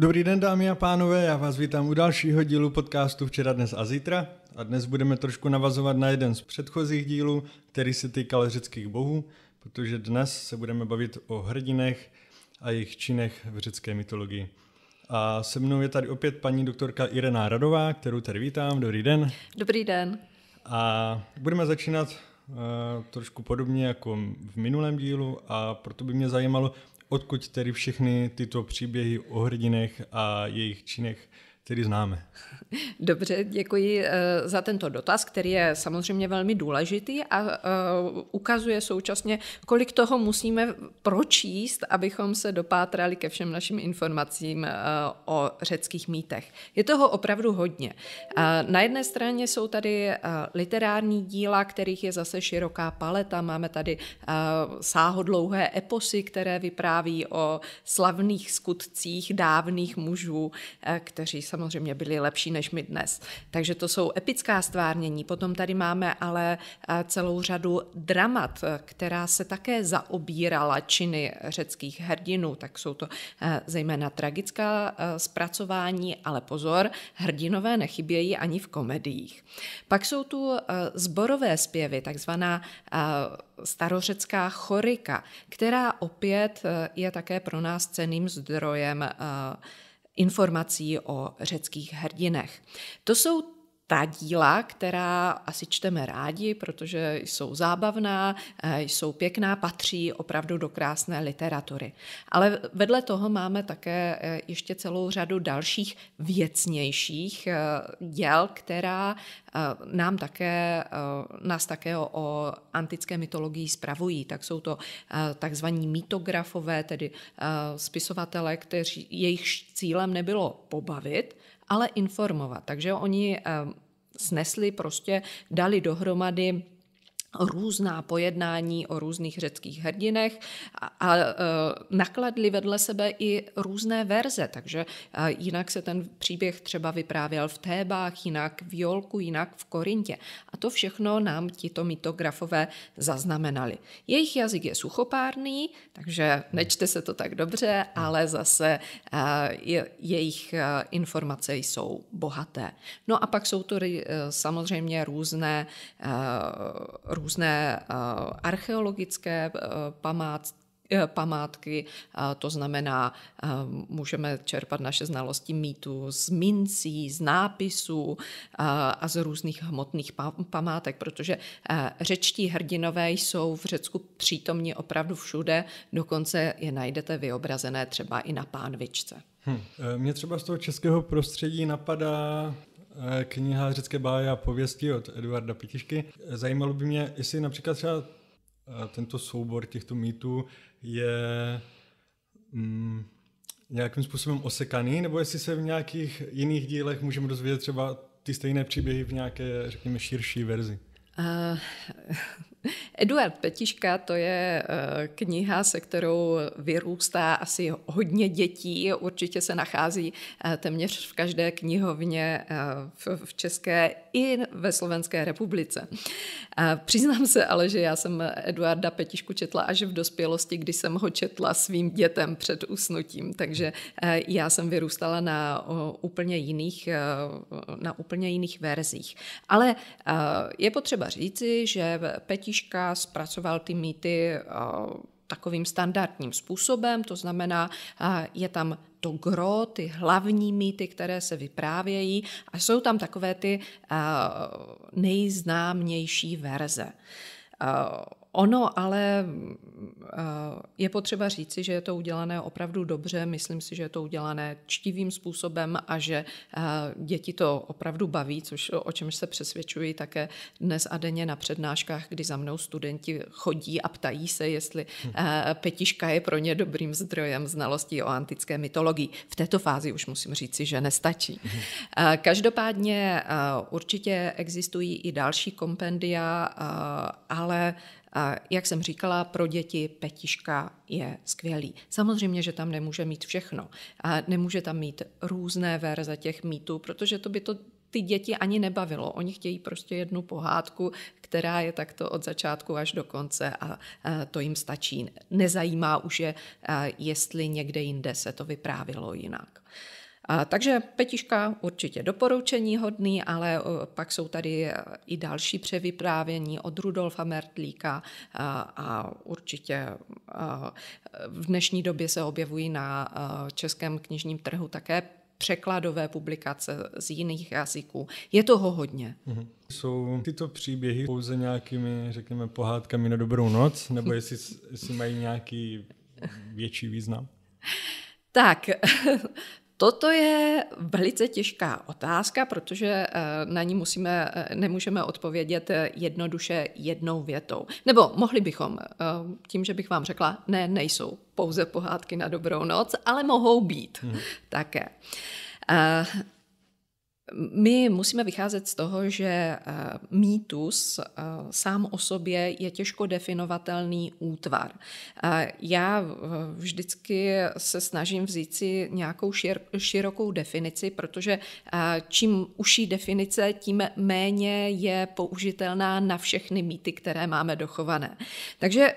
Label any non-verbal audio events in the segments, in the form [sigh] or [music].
Dobrý den dámy a pánové, já vás vítám u dalšího dílu podcastu Včera, dnes a zítra. A dnes budeme trošku navazovat na jeden z předchozích dílů, který se týkal řeckých bohů, protože dnes se budeme bavit o hrdinech a jejich činech v řecké mytologii. A se mnou je tady opět paní doktorka Irena Radová, kterou tady vítám. Dobrý den. Dobrý den. A budeme začínat uh, trošku podobně jako v minulém dílu a proto by mě zajímalo, odkud tedy všechny tyto příběhy o hrdinech a jejich činech který známe. Dobře, děkuji eh, za tento dotaz, který je samozřejmě velmi důležitý a eh, ukazuje současně, kolik toho musíme pročíst, abychom se dopátrali ke všem našim informacím eh, o řeckých mýtech. Je toho opravdu hodně. Na jedné straně jsou tady literární díla, kterých je zase široká paleta. Máme tady sáhodlouhé eposy, které vypráví o slavných skutcích dávných mužů, kteří samozřejmě samozřejmě byly lepší než my dnes. Takže to jsou epická stvárnění. Potom tady máme ale eh, celou řadu dramat, eh, která se také zaobírala činy řeckých hrdinů. Tak jsou to eh, zejména tragická zpracování, ale pozor, hrdinové nechybějí ani v komediích. Pak jsou tu zborové zpěvy, takzvaná starořecká chorika, která opět je také pro nás ceným zdrojem uh, informací o řeckých hrdinech. To jsou ta díla, která asi čteme rádi, protože jsou zábavná, eh, jsou pěkná, patří opravdu do krásné literatury. Ale vedle toho máme také eh, ještě celou řadu dalších věcnějších eh, děl, která nám také, nás také o, antické mytologii spravují. Tak jsou to takzvaní mitografové, tedy spisovatele, kteří, jejich cílem nebylo pobavit, ale informovat. Takže oni eh, snesli prostě, dali dohromady různá pojednání o různých řeckých hrdinech a, a e, nakladli vedle sebe i různé verze, takže e, jinak se ten příběh třeba vyprávěl v Tébách, jinak v Jolku, jinak v Korintě. A to všechno nám tito mitografové zaznamenali. Jejich jazyk je suchopárný, takže nečte se to tak dobře, ale zase e, je, jejich informace jsou bohaté. No a pak jsou to samozřejmě různé různé eh, archeologické eh, eh, památky, památky, to znamená, můžeme čerpat naše znalosti mýtu z mincí, z nápisů a z různých hmotných památek, protože řečtí hrdinové jsou v Řecku přítomni opravdu všude, dokonce je najdete vyobrazené třeba i na pánvičce. Hm. Mě třeba z toho českého prostředí napadá Eh, kniha Řecké báje a pověsti od Eduarda Pitišky. Zajímalo by mě, jestli například třeba eh, tento soubor těchto mýtů je mm, nějakým způsobem osekaný, nebo jestli se v nějakých jiných dílech můžeme dozvědět třeba ty stejné příběhy v nějaké, řekněme, širší verzi. Uh, [laughs] Eduard Petiška to je eh, kniha, se kterou vyrůstá asi hodně dětí. Určitě se nachází eh, téměř v každé knihovně eh, v České i ve Slovenské republice. Přiznám se ale, že já jsem Eduarda Petišku četla až v dospělosti, kdy jsem ho četla svým dětem před usnutím, takže já jsem vyrůstala na úplně jiných, na úplně jiných verzích. Ale je potřeba říci, že Petiška Františka zpracoval ty mýty eh, takovým standardním způsobem, to znamená, eh, je tam to gro, ty hlavní mýty, které se vyprávějí a jsou tam takové ty eh, nejznámější verze. Ono ale Eh, je potřeba říci, že je to udělané opravdu dobře, myslím si, že je to udělané čtivým způsobem a že eh, děti to opravdu baví, což o čemž se přesvědčují také dnes a denně na přednáškách, kdy za mnou studenti chodí a ptají se, jestli eh, petiška je pro ně dobrým zdrojem znalostí o antické mytologii. V této fázi už musím říci, že nestačí. Každopádně určitě existují i další kompendia, ale jak jsem říkala, pro děti petiška je skvělý. Samozřejmě, že tam nemůže mít všechno. A nemůže tam mít různé verze těch mýtů, protože to by to ty děti ani nebavilo. Oni chtějí prostě jednu pohádku, která je takto od začátku až do konce a to jim stačí. Nezajímá už je, jestli někde jinde se to vyprávilo jinak. A, takže petiška určitě doporučení hodný, ale pak jsou tady e, i další převyprávění od Rudolfa Mertlíka a, a určitě a e, v dnešní době se objevují na e, českém knižním trhu také překladové publikace z jiných jazyků. Je toho hodně. Mhm. Jsou tyto příběhy pouze nějakými, řekněme, pohádkami na dobrou noc, nebo jestli, jestli mají nějaký větší význam? [laughs] Tak, [laughs] Toto je velice těžká otázka, protože eh, na ní musíme, eh, nemůžeme odpovědět eh, jednoduše jednou větou. Nebo mohli bychom, tím, že bych vám řekla, ne, nejsou pouze pohádky na dobrou noc, ale mohou být hmm. také. My musíme vycházet z toho, že eh, mýtus eh, sám o sobě je těžko definovatelný útvar. Eh, já vždycky se snažím vzít si nějakou širokou definici, protože čím užší definice, tím méně je použitelná na všechny mýty, které máme dochované. Takže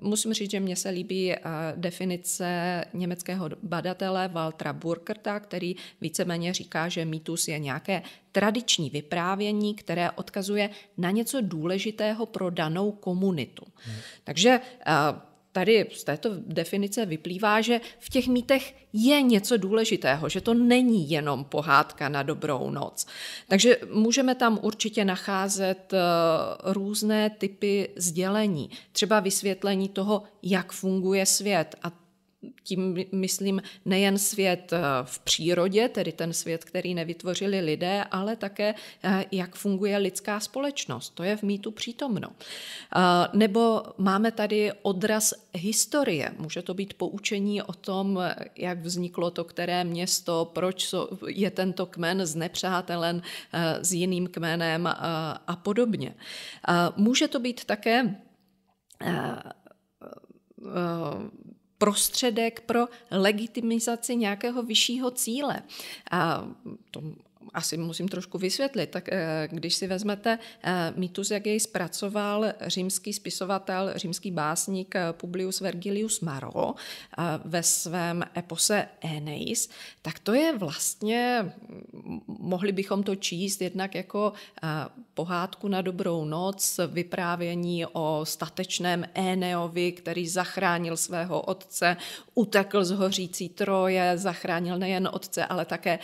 musím říct, že mně se líbí definice německého badatele Waltra Burkerta, který víceméně říká, že mýtus mýtus je nějaké tradiční vyprávění, které odkazuje na něco důležitého pro danou komunitu. Hmm. Takže eh, tady z této definice vyplývá, že v těch mýtech je něco důležitého, že to není jenom pohádka na dobrou noc. Takže můžeme tam určitě nacházet eh, různé typy sdělení, třeba vysvětlení toho, jak funguje svět a tím myslím nejen svět eh, v přírodě, tedy ten svět, který nevytvořili lidé, ale také eh, jak funguje lidská společnost. To je v mýtu přítomno. Eh, nebo máme tady odraz historie. Může to být poučení o tom, jak vzniklo to které město, proč je tento kmen znepřátelen s jiným kmenem a podobně. Může to být také prostředek pro legitimizaci nějakého vyššího cíle. A to asi musím trošku vysvětlit, tak eh, když si vezmete eh, mýtus, jak jej zpracoval římský spisovatel, římský básník eh, Publius Vergilius Maro ve svém epose Aeneis, tak to je vlastně, mohli bychom to číst jednak jako pohádku na dobrou noc, vyprávění o statečném Éneovi, který zachránil svého otce, utekl z hořící troje, zachránil nejen otce, ale také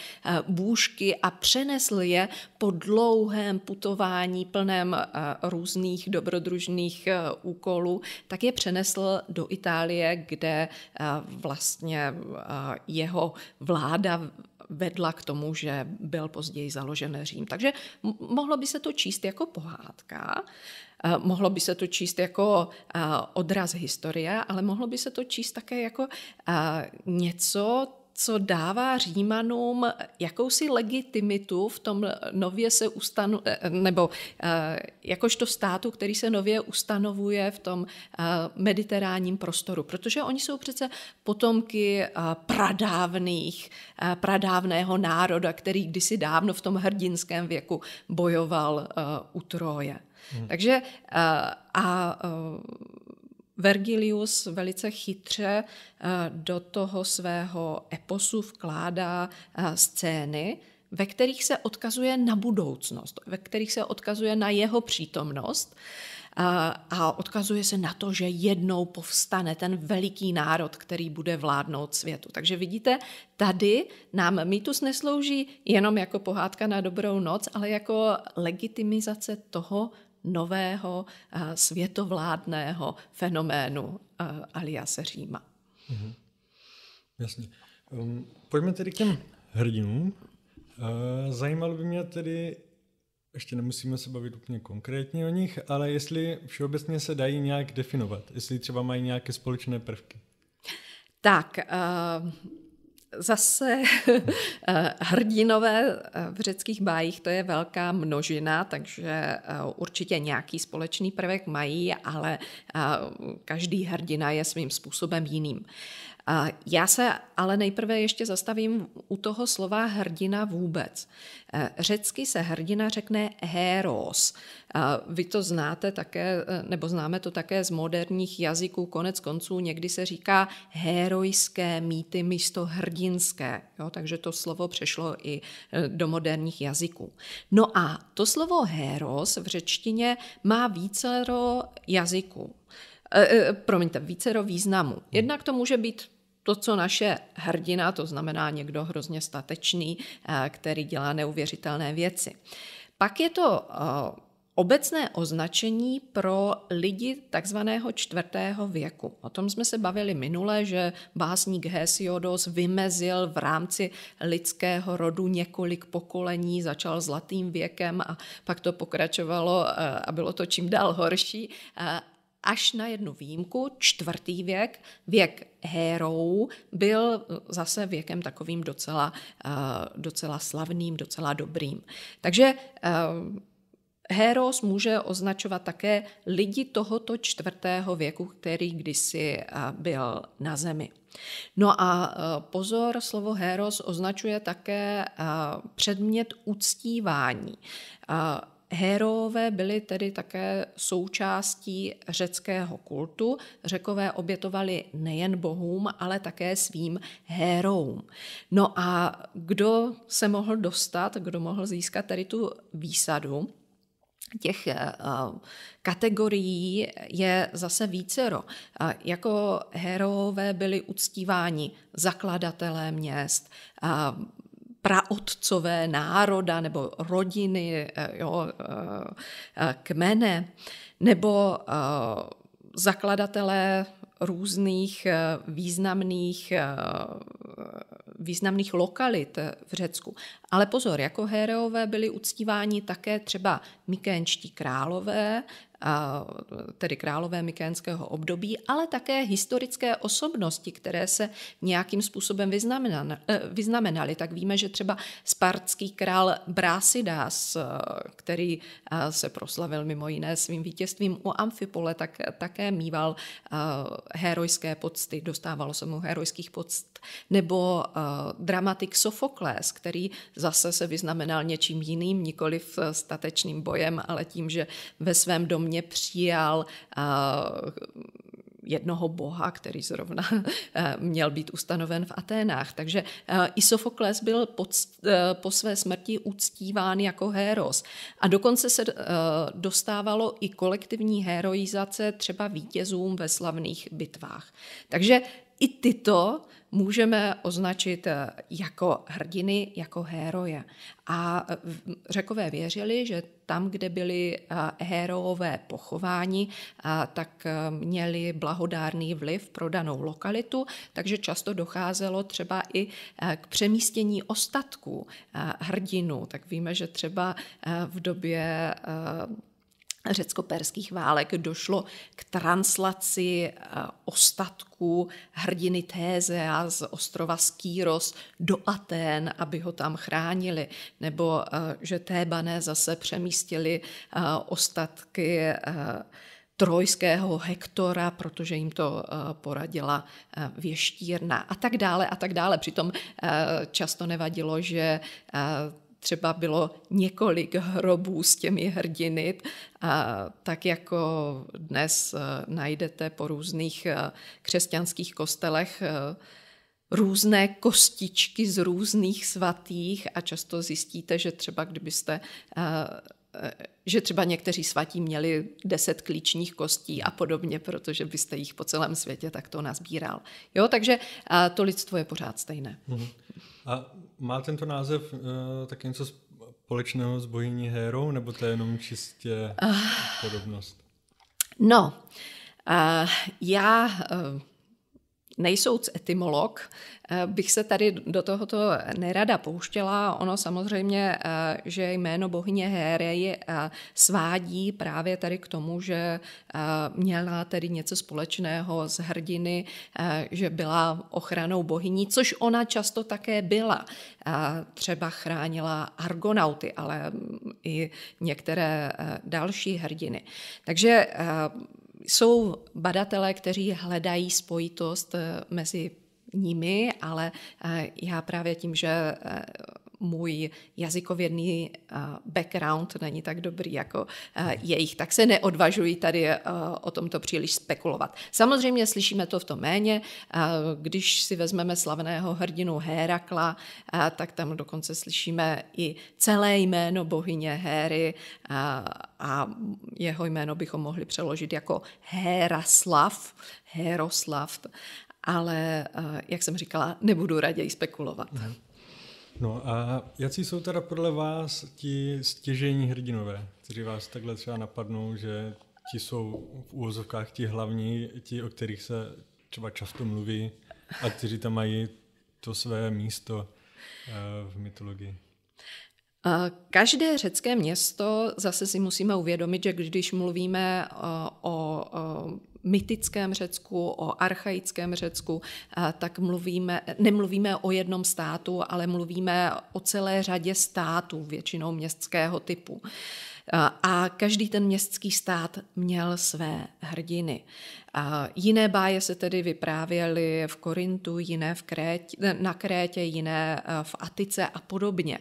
bůžky a přenesl je po dlouhém putování plném eh, různých dobrodružných eh, úkolů, tak je přenesl do Itálie, kde eh, vlastně jeho vláda vedla k tomu, že byl později založen Řím. Takže mohlo by se to číst jako pohádka, mohlo by se to číst jako odraz historie, ale mohlo by se to číst také jako něco, co dává Římanům jakousi legitimitu v tom nově se ustanu, eh, nebo eh, jakožto státu, který se nově ustanovuje v tom eh, mediteránním prostoru, protože oni jsou přece potomky pradávných, pradávného národa, který kdysi dávno v tom hrdinském věku bojoval u Troje. Hmm. Takže a, a Vergilius velice chytře eh, do toho svého eposu vkládá eh, scény, ve kterých se odkazuje na budoucnost, ve kterých se odkazuje na jeho přítomnost eh, a odkazuje se na to, že jednou povstane ten veliký národ, který bude vládnout světu. Takže vidíte, tady nám mýtus neslouží jenom jako pohádka na dobrou noc, ale jako legitimizace toho, nového eh, světovládného fenoménu eh, aliase Říma. Mhm. Jasně. Ehm, pojďme tedy k těm hrdinům. Eh, zajímalo by mě tedy, ještě nemusíme se bavit úplně konkrétně o nich, ale jestli všeobecně se dají nějak definovat, jestli třeba mají nějaké společné prvky. Tak, uh, zase [laughs] eh, hrdinové eh, v řeckých bájích, to je velká množina, takže eh, určitě nějaký společný prvek mají, ale každý hrdina je svým způsobem jiným. A já se ale nejprve ještě zastavím u toho slova hrdina vůbec. Eh, řecky se hrdina řekne heros. Vy to znáte také, eh, nebo známe to také z moderních jazyků, konec konců někdy se říká herojské mýty místo hrdinské. Jo, takže to slovo přešlo i eh, do moderních jazyků. No a to slovo heros v řečtině má vícero jazyků promiňte, vícero významu. Hmm. Jednak to může být to, co naše hrdina, to znamená někdo hrozně statečný, eh, který dělá neuvěřitelné věci. Pak je to eh, obecné označení pro lidi takzvaného čtvrtého věku. O tom jsme se bavili minule, že básník Hesiodos vymezil v rámci lidského rodu několik pokolení, začal zlatým věkem a pak to pokračovalo eh, a bylo to čím dál horší. Až na jednu výjimku, čtvrtý věk, věk hérou, byl zase věkem takovým docela, eh, docela slavným, docela dobrým. Takže eh, Héros může označovat také lidi tohoto čtvrtého věku, který kdysi eh, byl na zemi. No a pozor, slovo héros označuje také předmět uctívání. Hérové byli tedy také součástí řeckého kultu. Řekové obětovali nejen bohům, ale také svým hérům. No a kdo se mohl dostat, kdo mohl získat tedy tu výsadu, těch eh, kategorií je zase vícero. Jako herové byli uctíváni zakladatelé měst, praotcové národa nebo rodiny, eh, jo, eh, eh, kmene, nebo zakladatelé různých významných, významných lokalit v Řecku. Ale pozor, jako hereové byli uctíváni také třeba mykénští králové, tedy králové mykénského období, ale také historické osobnosti, které se nějakým způsobem eh, vyznamenaly. Tak víme, že třeba spartský král Brásidas, eh, který eh, se proslavil mimo jiné svým vítězstvím u Amfipole, tak také mýval herojské pocty, dostávalo se mu herojských poct, nebo dramatik Sofokles, který zase se vyznamenal něčím jiným, nikoli statečným bojem, ale tím, že ve svém domě mě přijal jednoho boha, který zrovna [laughs] měl být ustanoven v Aténách. Takže uh, Isofokles byl pod, e, po své smrti uctíván jako héros. A dokonce se e, dostávalo i kolektivní heroizace třeba vítězům ve slavných bitvách. Takže i tyto můžeme označit eh, jako hrdiny, jako héroje. A eh, řekové věřili, že tam, kde byly eh, héroové pochování, tak měli blahodárný vliv pro danou lokalitu, takže často docházelo třeba i k přemístění ostatků hrdinu. Tak víme, že třeba v době řecko-perských válek došlo k translaci eh, ostatků hrdiny Tézea z ostrova Skýros do Aten, aby ho tam chránili, nebo eh, že Tébané zase přemístili eh, ostatky trojského Hektora, protože jim to poradila věštírna a tak dále a tak dále. Přitom často nevadilo, že třeba bylo několik hrobů s těmi hrdiny, a tak jako dnes eh, najdete po různých eh, křesťanských kostelech eh, různé kostičky z různých svatých a často zjistíte, že třeba kdybyste Eh, že třeba někteří svatí měli deset klíčních kostí a podobně, protože byste jich po celém světě takto nazbíral. Jo, takže eh, to lidstvo je pořád stejné. Mhm. A má tento název eh, tak něco společného s bohyní Hérou, nebo to je jenom čistě ah. podobnost? No, já nejsouc etymolog, eh, bych se tady do tohoto nerada pouštěla. Ono samozřejmě, eh, že jméno bohyně Héry eh, svádí právě tady k tomu, že měla tedy něco společného s hrdiny, že byla ochranou bohyní, což ona často také byla. Třeba chránila argonauty, ale mm, i některé další hrdiny. Takže jsou badatelé, kteří hledají spojitost eh, mezi nimi, ale eh, já právě tím, že eh, můj jazykovědný eh, background není tak dobrý jako eh, jejich, tak se neodvažuji tady eh, o tomto příliš spekulovat. Samozřejmě slyšíme to v tom méně, když si vezmeme slavného hrdinu Herakla, tak tam dokonce slyšíme i celé jméno bohyně Héry a jeho jméno bychom mohli přeložit jako Héraslav, Héroslav, ale jak jsem říkala, nebudu raději spekulovat. Ne. Mhm. No a jaký jsou teda podle vás ti stěžení hrdinové, kteří vás takhle třeba napadnou, že ti jsou v úvozovkách ti hlavní, ti, o kterých se třeba často mluví a kteří tam mají to své místo eh, v mytologii? Eh, každé řecké město, zase si musíme uvědomit, že když mluvíme eh, o, o mytickém Řecku, o archaickém Řecku, tak mluvíme, nemluvíme o jednom státu, ale mluvíme o celé řadě států, většinou městského typu. A každý ten městský stát měl své hrdiny. A jiné báje se tedy vyprávěly v Korintu, jiné v Krétě, na Krétě, jiné v Atice a podobně.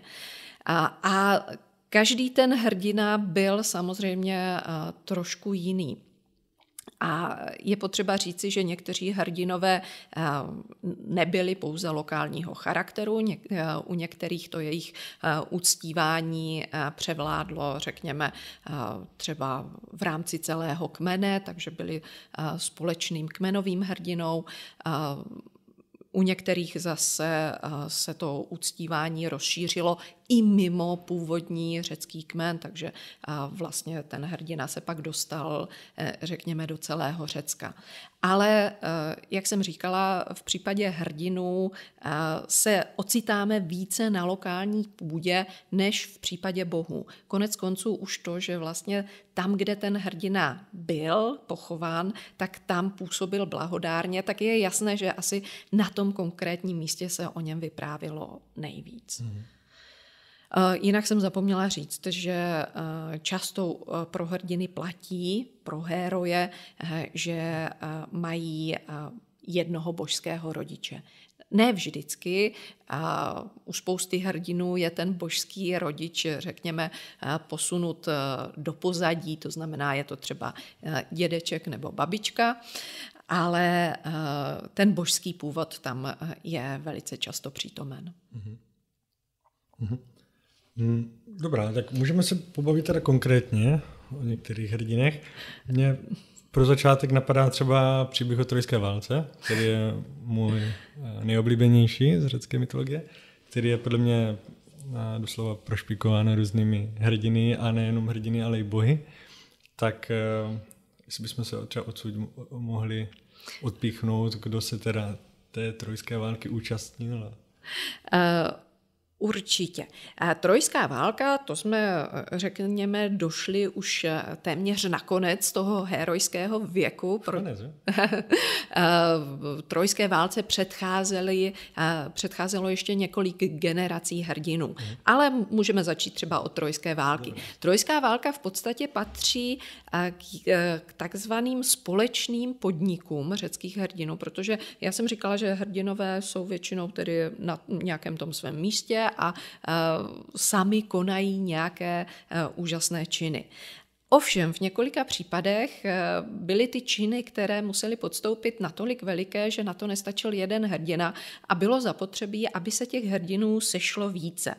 A, a každý ten hrdina byl samozřejmě trošku jiný. A je potřeba říci, že někteří hrdinové eh, nebyli pouze lokálního charakteru, eh, u některých to jejich eh, uctívání převládlo, řekněme, třeba v rámci celého kmene, takže byli společným kmenovým hrdinou. U některých zase eh, se to uctívání rozšířilo i mimo původní řecký kmen, takže eh, vlastně ten hrdina se pak dostal, eh, řekněme, do celého Řecka. Ale, eh, jak jsem říkala, v případě hrdinů eh, se ocitáme více na lokální půdě než v případě bohu. Konec konců už to, že vlastně tam, kde ten hrdina byl pochován, tak tam působil blahodárně, tak je jasné, že asi na tom konkrétním místě se o něm vyprávilo nejvíc. Mm-hmm. Eh, jinak jsem zapomněla říct, že eh, často eh, pro hrdiny platí, pro héroje, že mají jednoho božského rodiče. Ne vždycky, a u spousty hrdinů je ten božský rodič, řekněme, posunut do pozadí, to znamená, je to třeba dědeček nebo babička, ale ten božský původ tam je velice často přítomen. Mm-hmm. Mm-hmm. Mm, dobrá, tak můžeme se pobavit teda konkrétně o některých hrdinech. Mě pro začátek napadá třeba příběh o trojské válce, který je můj eh, nejoblíbenější z řecké mytologie, který je podle mě eh, doslova prošpikován různými hrdiny a nejenom hrdiny, ale i bohy. Tak eh, jestli bychom se třeba odsud mohli odpíchnout, kdo se teda té trojské války účastnil. Uh, Určitě. Trojská válka, to jsme, eh, řekněme, došli už eh, téměř na konec toho herojského věku. Pro... Konec, [laughs] eh, Trojské válce předcházeli předcházelo ještě několik generací hrdinů. Hmm. Ale můžeme začít třeba od Trojské války. Dobře. Trojská válka v podstatě patří k takzvaným společným podnikům řeckých hrdinů, protože já jsem říkala, že hrdinové jsou většinou tedy na nějakém tom svém místě a eh, sami konají nějaké eh, úžasné činy. Ovšem, v několika případech eh, byly ty činy, které museli podstoupit, natolik veliké, že na to nestačil jeden hrdina a bylo zapotřebí, aby se těch hrdinů sešlo více.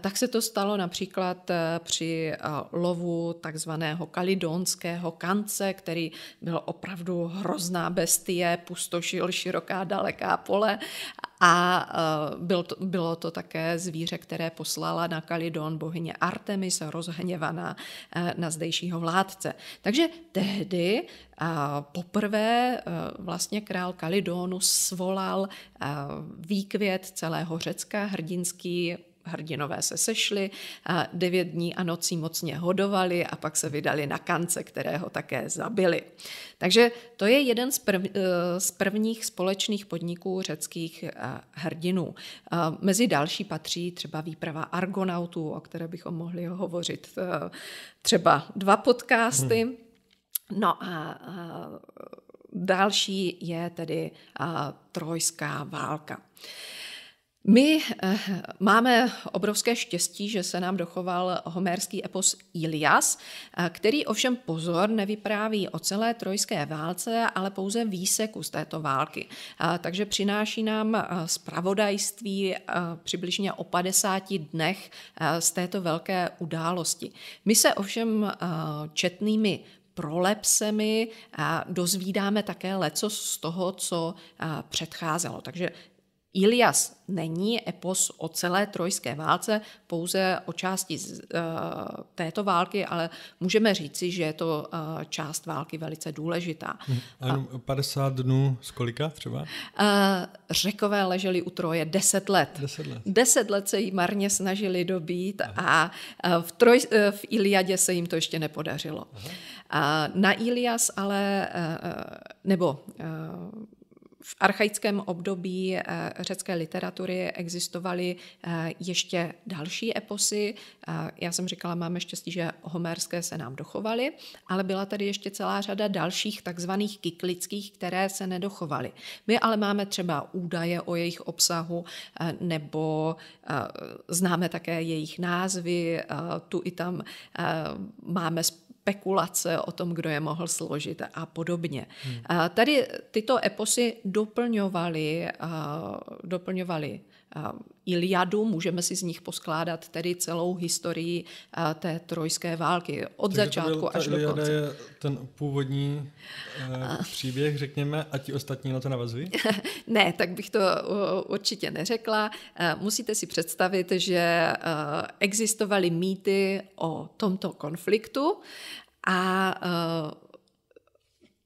Tak se to stalo například při lovu takzvaného kalidonského kance, který byl opravdu hrozná bestie, pustošil široká daleká pole a eh, bylo to, bylo to také zvíře, které poslala na Kalidon bohyně Artemis rozhněvaná eh, na zdejšího vládce. Takže tehdy eh, poprvé vlastně král Kalidonu svolal výkvět celého Řecka, hrdinský hrdinové se sešli, devět dní a nocí mocně hodovali a pak se vydali na kance, kterého také zabili. Takže to je jeden z, prv, eh, z prvních společných podniků řeckých eh, hrdinů. Eh, mezi další patří třeba výprava Argonautů, o které bychom mohli hovořit třeba dva podcasty. Hmm. No a další je tedy trojská válka. My eh, máme obrovské štěstí, že se nám dochoval homérský epos Ilias, eh, který ovšem pozor nevypráví o celé trojské válce, ale pouze výseku z této války. Eh, takže přináší nám zpravodajství přibližně o 50 dnech z této velké události. My se ovšem četnými prolepsemi dozvídáme také leco z toho, co předcházelo. Takže Ilias není epos o celé trojské válce, pouze o části z, e, této války, ale můžeme říci, že je to e, část války velice důležitá. Mhm. Ano, 50 dnů z kolika třeba? E, řekové leželi u Troje 10 let. 10 let. 10 let se jí marně snažili dobít Aha. a v, troj, v Iliadě se jim to ještě nepodařilo. Aha. Na Ilias ale, nebo v archaickém období eh, řecké literatury existovaly eh, ještě další eposy. Eh, já jsem říkala, máme štěstí, že homérské se nám dochovaly, ale byla tady ještě celá řada dalších takzvaných kyklických, které se nedochovaly. My ale máme třeba údaje o jejich obsahu nebo známe také jejich názvy, tu i tam máme společnost spekulace o tom, kdo je mohl složit a podobně. Hmm. tady tyto eposy doplňovaly, doplňovaly Eh, Iliadu, můžeme si z nich poskládat tedy celou historii eh, té trojské války od Takže začátku byl, až do konce. je ten původní eh, eh, příběh, řekněme, a ti ostatní na to navazují? [laughs] ne, tak bych to určitě neřekla. Musíte si představit, že existovaly mýty o tomto konfliktu a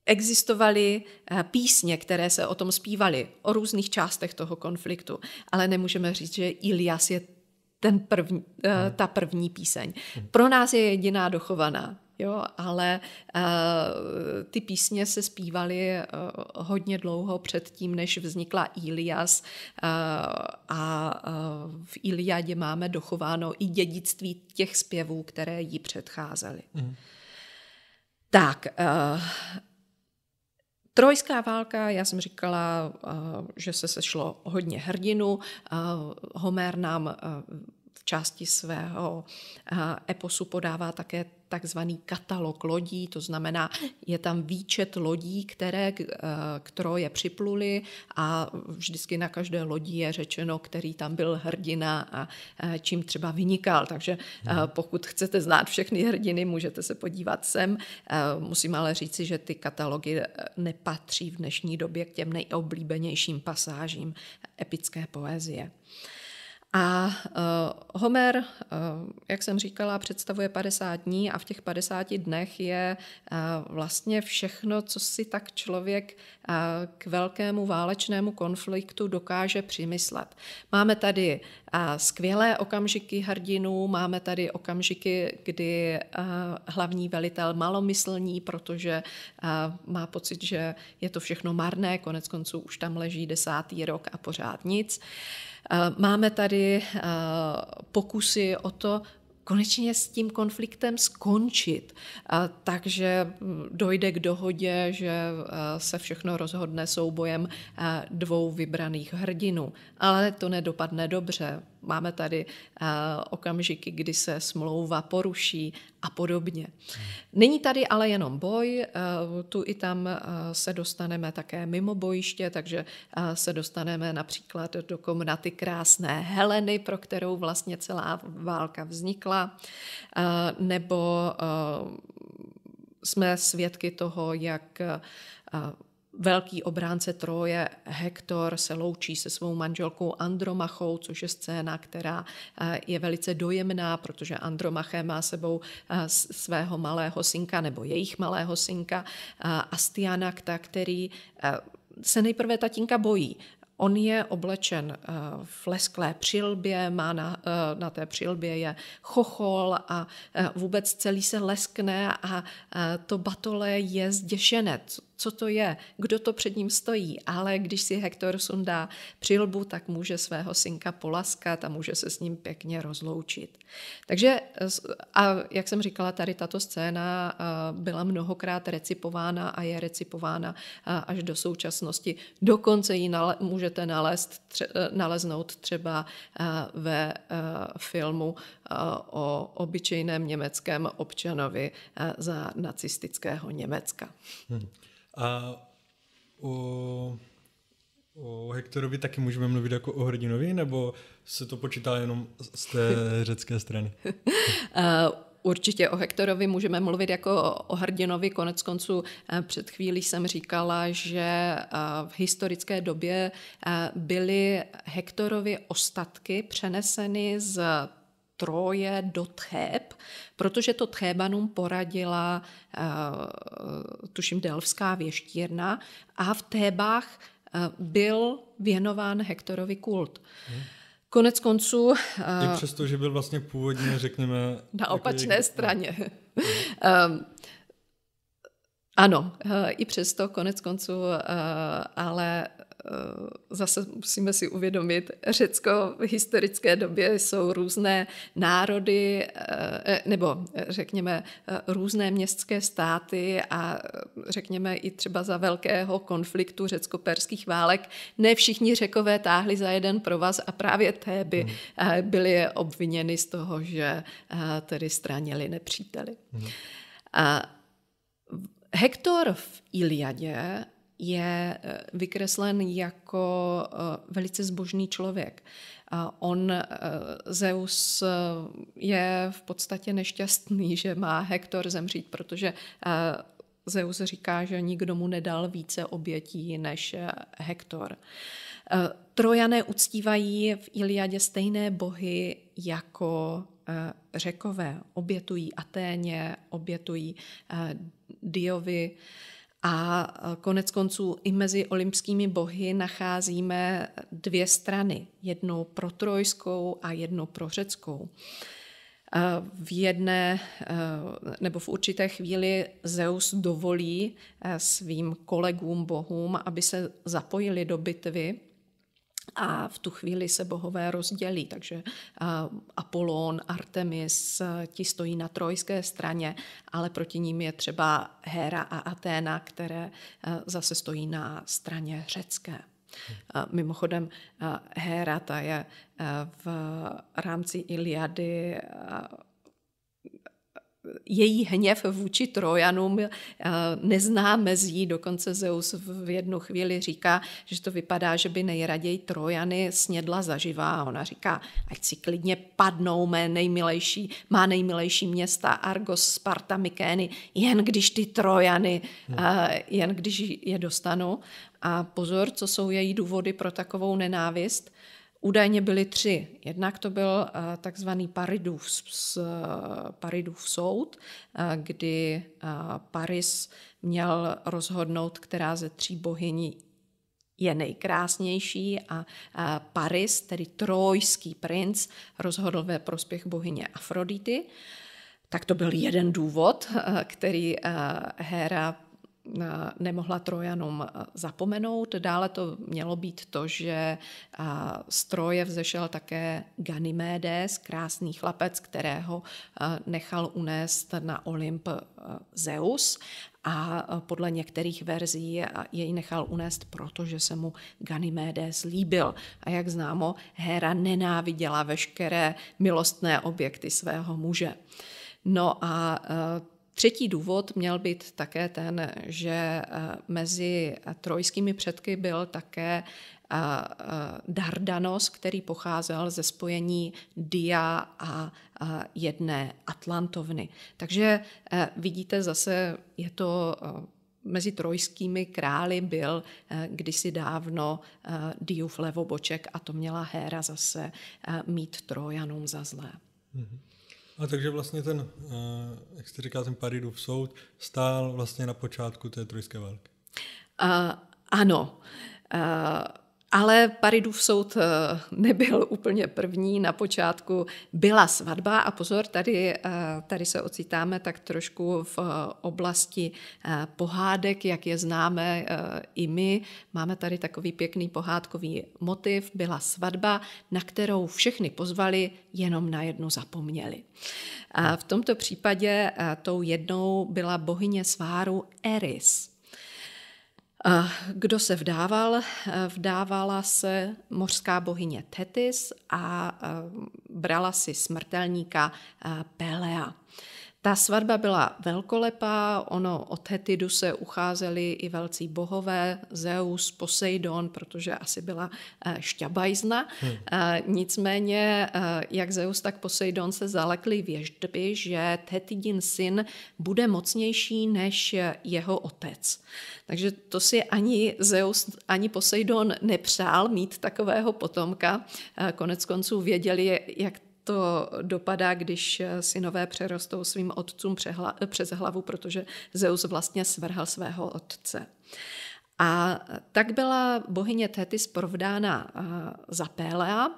existovaly eh, písně, které se o tom zpívaly, o různých částech toho konfliktu, ale nemůžeme říct, že Ilias je ten první, eh, hmm. ta první píseň. Hmm. Pro nás je jediná dochovaná, jo, ale eh, ty písně se zpívaly hodně dlouho před tím, než vznikla Ilias a v Iliadě máme dochováno i dědictví těch zpěvů, které ji předcházely. Mm. Tak, Trojská válka, já jsem říkala, eh, že se sešlo hodně hrdinu. Eh, Homér nám eh, části svého eh, eposu podává také takzvaný katalog lodí, to znamená, je tam výčet lodí, které k eh, Troje připluly a vždycky na každé lodi je řečeno, který tam byl hrdina a eh, čím třeba vynikal. Takže mhm. pokud chcete znát všechny hrdiny, můžete se podívat sem. Musím ale říci, že ty katalogy nepatří v dnešní době k těm nejoblíbenějším pasážím epické poezie. A uh, Homer, uh, jak jsem říkala, představuje 50 dní a v těch 50 dnech je uh, vlastně všechno, co si tak člověk uh, k velkému válečnému konfliktu dokáže přimyslet. Máme tady a skvělé okamžiky hrdinů. Máme tady okamžiky, kdy eh, hlavní velitel malomyslní, protože eh, má pocit, že je to všechno marné, konec konců už tam leží desátý rok a pořád nic. Eh, máme tady pokusy o to konečně s tím konfliktem skončit. Takže mm, dojde k dohodě, že se všechno rozhodne soubojem dvou vybraných hrdinů. Ale to nedopadne dobře. Máme tady uh, okamžiky, kdy se smlouva poruší a podobně. Není tady ale jenom boj, uh, tu i tam uh, se dostaneme také mimo bojiště, takže se dostaneme například do komnaty krásné Heleny, pro kterou vlastně celá válka vznikla, nebo jsme svědky toho, jak Velký obránce Troje Hektor se loučí se svou manželkou Andromachou, což je scéna, která eh, je velice dojemná, protože Andromache má sebou eh, svého malého synka nebo jejich malého synka eh, Astianakta, který se nejprve tatínka bojí, On je oblečen v lesklé přilbě, má na, na té přilbě je chochol a vůbec celý se leskne a to batole je zděšené co to je, kdo to před ním stojí. Ale když si Hektor sundá přilbu, tak může svého synka polaskat a může se s ním pěkně rozloučit. Takže, a jak jsem říkala, tady tato scéna byla mnohokrát recipována a je recipována až do současnosti. Dokonce ji nale- můžete nalézt, tře- naleznout třeba ve filmu o obyčejném německém občanovi za nacistického Německa. Hmm. A o, o Hektorovi taky můžeme mluvit jako o hrdinovi, nebo se to počítá jenom z té [laughs] řecké strany? Eh, určitě o Hektorovi můžeme mluvit jako o hrdinovi. Konec konců eh, před chvílí jsem říkala, že eh, v historické době byly Hektorovi ostatky přeneseny z Troje do Tcheb, protože to Thébanům poradila, eh, tuším, delvská věštírna a v Thébách eh, byl věnován Hektorovi kult. Hmm. Konec konců... Eh, I přesto, že byl vlastně původně, řekněme... [laughs] Na jako opačné jako... straně. No. [laughs] Ehm, ano, i přesto konec konců, ale Eh, zase musíme si uvědomit, Řecko v historické době jsou různé národy, eh, eh, nebo řekněme různé městské státy a řekněme i třeba za velkého konfliktu řecko-perských válek ne všichni řekové táhli za jeden provaz a právě té by hmm. byly obviněny z toho, že tedy stranili nepříteli. A hmm. Hektor v Iliadě je eh, vykreslen jako eh, velice zbožný člověk. On, eh, Zeus, je v podstatě nešťastný, [laughs] že má Hektor zemřít, protože Zeus říká, že nikdo mu nedal více obětí než Hektor. Trojané uctívají v Iliadě stejné bohy jako řekové. Obětují Aténě, obětují Diovi. A eh, konec konců i mezi olympskými bohy nacházíme dvě strany, jednu pro trojskou a jednu pro řeckou. Eh, v jedné eh, nebo v určité chvíli Zeus dovolí svým kolegům bohům, aby se zapojili do bitvy a v tu chvíli se bohové rozdělí, takže Apolon, Artemis, eh, ti stojí na trojské straně, ale proti ním je třeba Héra a Aténa, které eh, zase stojí na straně řecké. Eh, mimochodem, Héra, ta je v rámci Iliady její hněv vůči Trojanům eh, nezná mezí. Dokonce Zeus v jednu chvíli říká, že to vypadá, že by nejraději Trojany snědla zaživá. ona říká, ať si klidně padnou mé nejmilejší, má nejmilejší města Argos, Sparta, Mykény, jen když ty Trojany, hmm. Eh, jen když je dostanou. A pozor, co jsou její důvody pro takovou nenávist – Údajně byly tři. Jednak to byl eh, takzvaný Paridův, Paridův soud, eh, kdy eh, Paris měl rozhodnout, která ze tří bohyní je nejkrásnější a Paris, tedy trojský princ, rozhodl ve prospěch bohyně Afrodity. Tak to byl jeden důvod, který Hera nemohla Trojanům zapomenout. Dále to mělo být to, že z Troje vzešel také Ganymedes, krásný chlapec, kterého nechal unést na Olymp Zeus a podle některých verzí jej nechal unést, protože se mu Ganymedes líbil. A jak známo, Hera nenáviděla veškeré milostné objekty svého muže. No a Třetí důvod měl být také ten, že eh, mezi trojskými předky byl také eh, eh, Dardanos, který pocházel ze spojení Dia a jedné Atlantovny. Takže vidíte, zase je to mezi trojskými králi byl kdysi dávno Diův levoboček a to měla Héra zase mít Trojanům za zlé. Mm-hmm. A takže vlastně ten, eh, jak jste říkal, ten Paridův soud stál vlastně na počátku té trojské války. Uh, ano. Uh, ale Paridův soud eh, nebyl úplně první. Na počátku byla svatba a pozor, tady, eh, tady se ocitáme tak trošku v eh, oblasti pohádek, jak je známe i my. Máme tady takový pěkný pohádkový motiv. Byla svatba, na kterou všechny pozvali, jenom na jednu zapomněli. A v tomto případě tou jednou byla bohyně sváru Eris. Kdo se vdával? Vdávala se mořská bohyně Tetis a brala si smrtelníka Pelea. Ta svatba byla velkolepá, ono od Hetidu se ucházeli i velcí bohové, Zeus, Poseidon, protože asi byla eh, šťabajzna. Hmm. Eh, nicméně, eh, jak Zeus, tak Poseidon se zalekli věždby, že Hetidin syn bude mocnější než jeho otec. Takže to si ani Zeus, ani Poseidon nepřál mít takového potomka. Konec konců věděli, jak to dopadá, když eh, synové přerostou svým otcům eh, přes hlavu, protože Zeus vlastně svrhl svého otce. A tak byla bohyně Tétis provdána eh, za Pélea,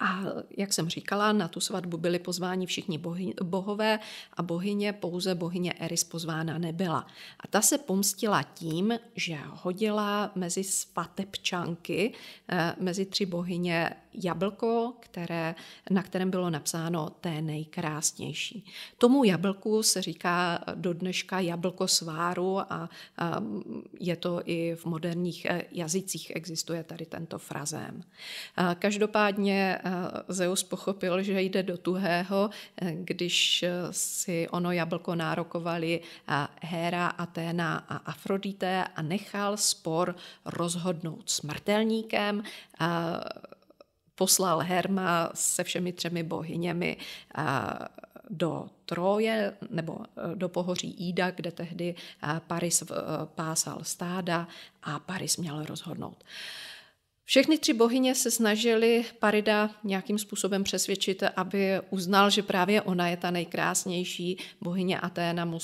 a jak jsem říkala, na tu svatbu byli pozváni všichni bohy, bohové a bohyně, pouze bohyně Eris pozvána nebyla. A ta se pomstila tím, že hodila mezi svatebčanky, eh, mezi tři bohyně jablko, které, na kterém bylo napsáno té nejkrásnější. Tomu jablku se říká do dneška jablko sváru a, a je to i v moderních eh, jazycích existuje tady tento frazém. Eh, každopádně a Zeus pochopil, že jde do tuhého, když si ono jablko nárokovali Héra, Aténa a Afrodité a nechal spor rozhodnout smrtelníkem. A poslal Herma se všemi třemi bohyněmi do Troje nebo e, do pohoří Ida, kde tehdy Paris e, pásal stáda a Paris měl rozhodnout. Všechny tři bohyně se snažily Parida nějakým způsobem přesvědčit, aby uznal, že právě ona je ta nejkrásnější. Bohyně Aténa mu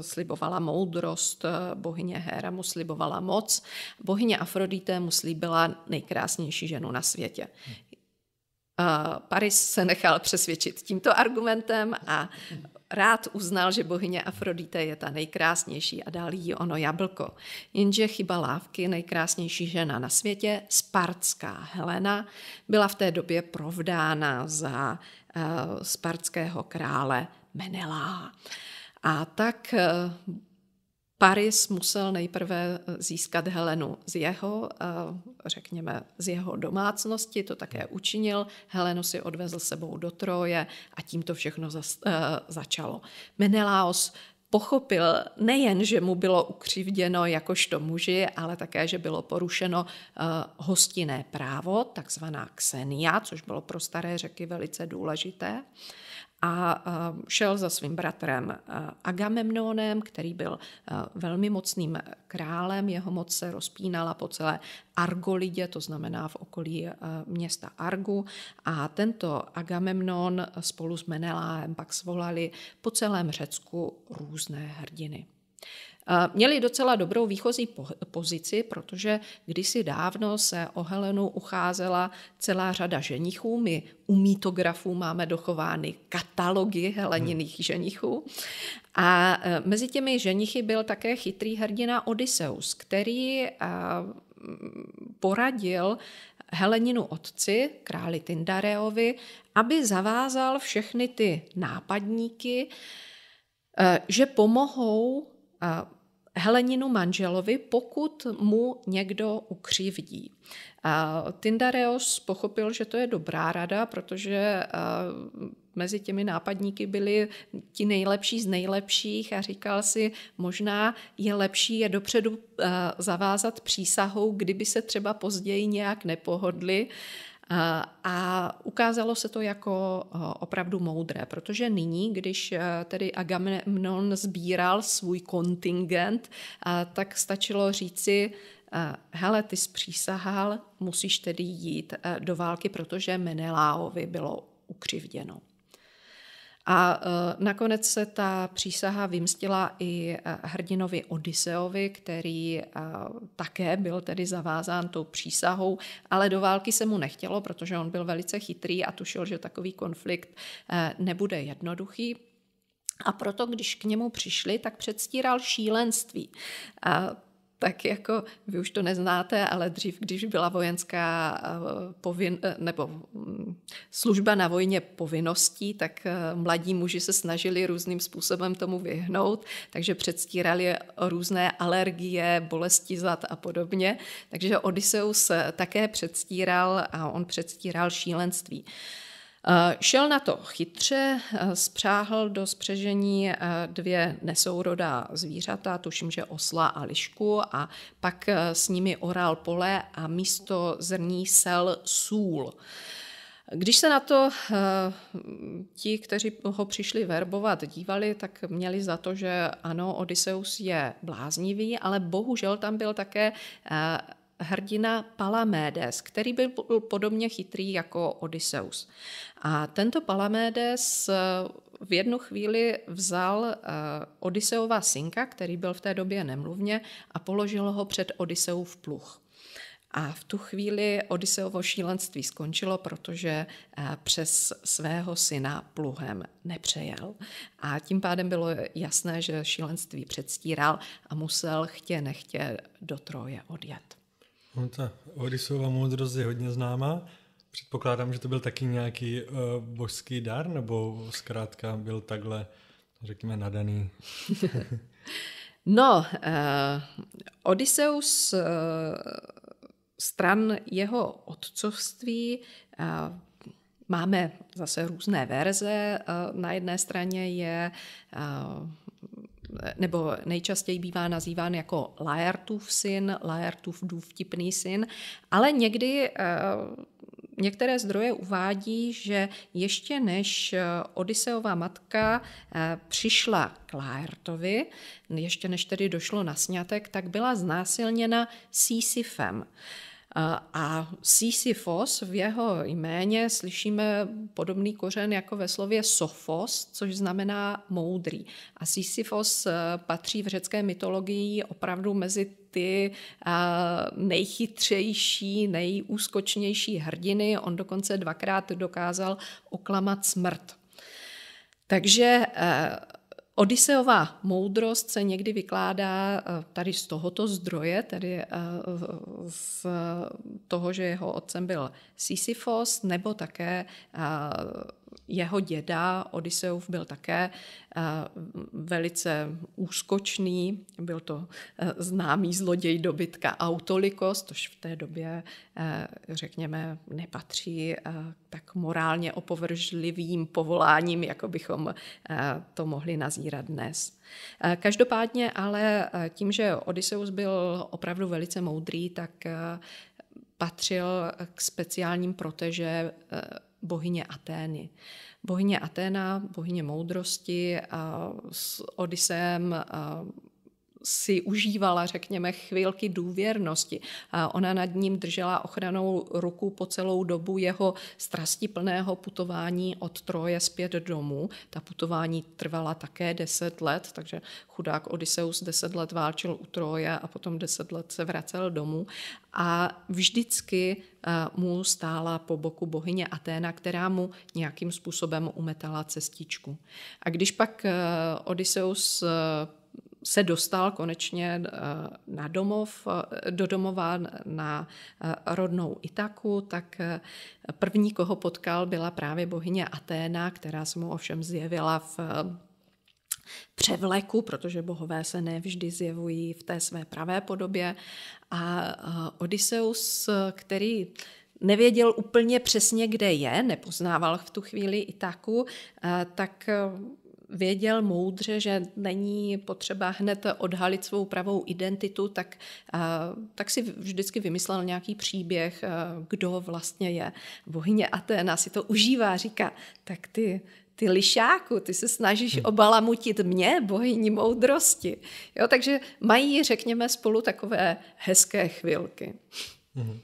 slibovala moudrost, bohyně Héra mu slibovala moc, bohyně Afrodité mu slíbila nejkrásnější ženu na světě. Hmm. Paris se nechal přesvědčit tímto argumentem a rád uznal, že bohyně Afrodite je ta nejkrásnější a dal jí ono jablko. Jenže chyba lávky, nejkrásnější žena na světě, spartská Helena, byla v té době provdána za uh, spartského krále Menelá. A tak uh, Paris musel nejprve eh, získat Helenu z jeho, eh, řekněme, z jeho domácnosti, to také hmm. učinil. Helenu si odvezl sebou do Troje a tím to všechno eh, začalo. Menelaos pochopil nejen, že mu bylo ukřivděno jakožto muži, ale také, že bylo porušeno eh, hostinné právo, takzvaná ksenia, což bylo pro staré řeky velice důležité. A eh, šel za svým bratrem eh, Agamemnonem, který byl velmi mocným králem. Jeho moc se rozpínala po celé Argolidě, to znamená v okolí města Argu. A tento Agamemnon spolu s Meneláem pak svolali po celém Řecku různé různé hrdiny. Měli docela dobrou výchozí pozici, protože kdysi dávno se o Helenu ucházela celá řada ženichů. My u mítografů máme dochovány katalogy Heleniných hmm. ženichů. A e, mezi těmi ženichy byl také chytrý hrdina Odysseus, který mm, poradil Heleninu otci, králi Tindareovi, aby zavázal všechny ty nápadníky, Eh, že pomohou eh, Heleninu manželovi, pokud mu někdo ukřivdí. Eh, Tindareos pochopil, že to je dobrá rada, protože mezi těmi nápadníky byli ti nejlepší z nejlepších a říkal si, možná je lepší je dopředu zavázat přísahou, kdyby se třeba později nějak nepohodli. Eh, a ukázalo se to jako eh, opravdu moudré, protože nyní, když eh, tedy Agamemnon sbíral svůj kontingent, tak stačilo říci, hele, ty zpřísahal, musíš tedy jít do války, protože Menelaovi bylo ukřivděno. A eh, nakonec se ta přísaha vymstila i eh, hrdinovi Odiseovi, který eh, také byl tedy zavázán tou přísahou, ale do války se mu nechtělo, protože on byl velice chytrý a tušil, že takový konflikt nebude jednoduchý. A proto, když k němu přišli, tak předstíral šílenství tak jako vy už to neznáte, ale dřív, když byla vojenská eh, povin, eh, nebo mm, služba na vojně povinností, tak eh, mladí muži se snažili různým způsobem tomu vyhnout, takže předstírali různé alergie, bolesti zad a podobně. Takže Odysseus také předstíral a on předstíral šílenství. Uh, Eh, šel na to chytře, eh, spřáhl do spřežení eh, dvě nesourodá zvířata, tuším, že osla a lišku, a pak s nimi orál pole a místo zrní sel sůl. Když se na to ti, kteří ho přišli verbovat, dívali, tak měli za to, že ano, Odysseus je bláznivý, ale bohužel tam byl také hrdina Palamédes, který byl podobně chytrý jako Odysseus. A tento Palamédes eh, v jednu chvíli vzal eh, Odysseova synka, který byl v té době nemluvně, a položil ho před v pluch. A v tu chvíli Odysseovo šílenství skončilo, protože eh, přes svého syna pluhem nepřejel. A tím pádem bylo jasné, že šílenství předstíral a musel chtě nechtě do Troje odjet. No, ta Orisova moudrost je hodně známá. Předpokládám, že to byl taky nějaký uh, božský dar, nebo zkrátka byl takhle, řekněme, nadaný. [laughs] no, uh, Odysseus uh, stran jeho otcovství uh, máme zase různé verze. Uh, na jedné straně je uh, nebo nejčastěji bývá nazýván jako Laertův syn, Laertův důvtipný syn, ale někdy eh, některé zdroje uvádí, že ještě než eh, Odiseová matka eh, přišla k Laertovi, ještě než tedy došlo na snětek, tak byla znásilněna Sísifem. Eh, a Sisyphos v jeho jméně slyšíme podobný kořen jako ve slově sophos, což znamená moudrý. A Sisyphos eh, patří v řecké mytologii opravdu mezi ty eh, nejchytřejší, nejúskočnější hrdiny. On dokonce dvakrát dokázal oklamat smrt. Takže Odiseová moudrost se někdy vykládá eh, tady z tohoto zdroje, tedy eh, z toho, že jeho otcem byl Sisyfos, nebo také eh, jeho děda Odysseus byl také eh, velice úskočný, byl to eh, známý zloděj dobytka Autolikos, což v té době, eh, řekněme, nepatří tak morálně opovržlivým povoláním, jako bychom to mohli nazírat dnes. Každopádně ale tím, že Odysseus byl opravdu velice moudrý, tak patřil k speciálním proteže bohyně Atény. Bohyně Aténa, bohyně moudrosti, a s Odisem a si užívala, řekněme, chvilky důvěrnosti. A ona nad ním držela ochranou ruku po celou dobu jeho strastiplného putování od Troje zpět domů. Ta putování trvala také deset let, takže chudák Odysseus deset let válčil u Troje a potom deset let se vracel domů. A vždycky mu stála po boku bohyně Aténa, která mu nějakým způsobem umetala cestičku. A když pak Odysseus se dostal konečně eh, na domov, eh, do domova na eh, rodnou Itaku, tak první, koho potkal, byla právě bohyně Aténa, která se mu ovšem zjevila v převleku, protože bohové se nevždy zjevují v té své pravé podobě. A Odysseus, který nevěděl úplně přesně, kde je, nepoznával v tu chvíli Itaku, tak věděl moudře, že není potřeba hned odhalit svou pravou identitu, tak, tak si vždycky vymyslel nějaký příběh, kdo vlastně je. Bohyně Aténa si to užívá, říká, tak ty, ty lišáku, ty se snažíš hmm. obalamutit mě, bohyni moudrosti. Jo, takže mají, řekněme, spolu takové hezké chvilky. Hmm.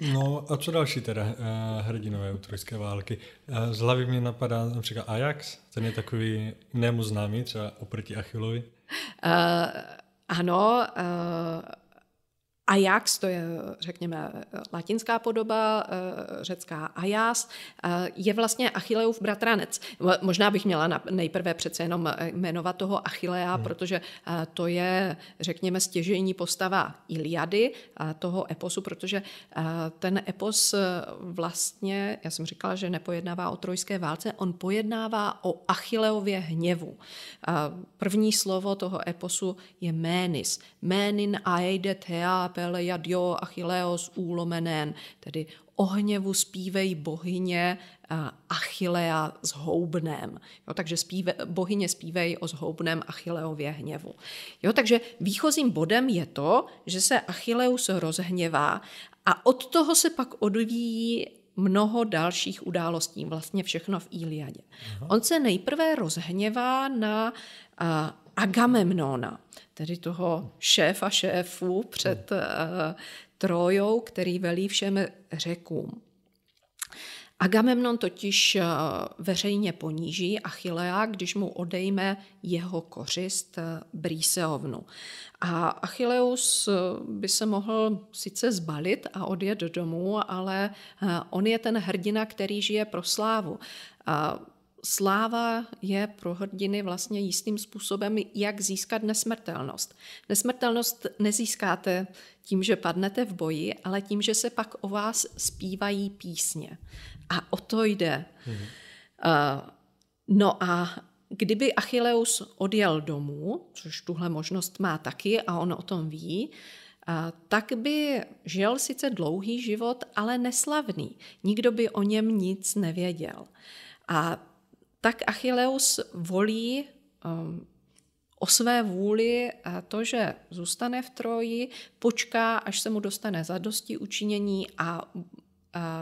No a co další teda uh, hrdinové trojské války? Uh, z hlavy mě napadá například Ajax, ten je takový nemu známý, třeba oproti Achilovi. Uh, ano, uh, Ajax, to je, řekněme, latinská podoba, eh, řecká Ajas, eh, je vlastně Achilleův bratranec. Možná bych měla nejprve přece jenom eh, jmenovat toho Achillea, hmm. protože to je, řekněme, stěžejní postava Iliady, toho eposu, protože ten epos vlastně, já jsem říkala, že nepojednává o trojské válce, on pojednává o Achilleově hněvu. První slovo toho eposu je ménis. Ménin aeide thea Peleja, Dio, Achilleos, Úlomenén, tedy ohněvu zpívej bohyně Achillea s houbnem. Jo, takže zpíve, bohyně zpívej o zhoubném Achilleově hněvu. Jo, takže výchozím bodem je to, že se Achilleus rozhněvá a od toho se pak odvíjí mnoho dalších událostí, vlastně všechno v Iliadě. Aha. On se nejprve rozhněvá na Agamemnona, tedy toho šéfa šéfu před uh, Trojou, který velí všem řekům. Agamemnon totiž eh, veřejně poníží Achillea, když mu odejme jeho kořist eh, Brýseovnu. A Achilleus by se mohl sice zbalit a odjet domů, ale on je ten hrdina, který žije pro slávu. A Sláva je pro hrdiny vlastně jistým způsobem, jak získat nesmrtelnost. Nesmrtelnost nezískáte tím, že padnete v boji, ale tím, že se pak o vás zpívají písně. A o to jde. Mm-hmm. Uh, no a kdyby Achilleus odjel domů, což tuhle možnost má taky a on o tom ví, eh, tak by žil sice dlouhý život, ale neslavný. Nikdo by o něm nic nevěděl. A tak Achilleus volí um, o své vůli to, že zůstane v Troji, počká, až se mu dostane zadosti učinění a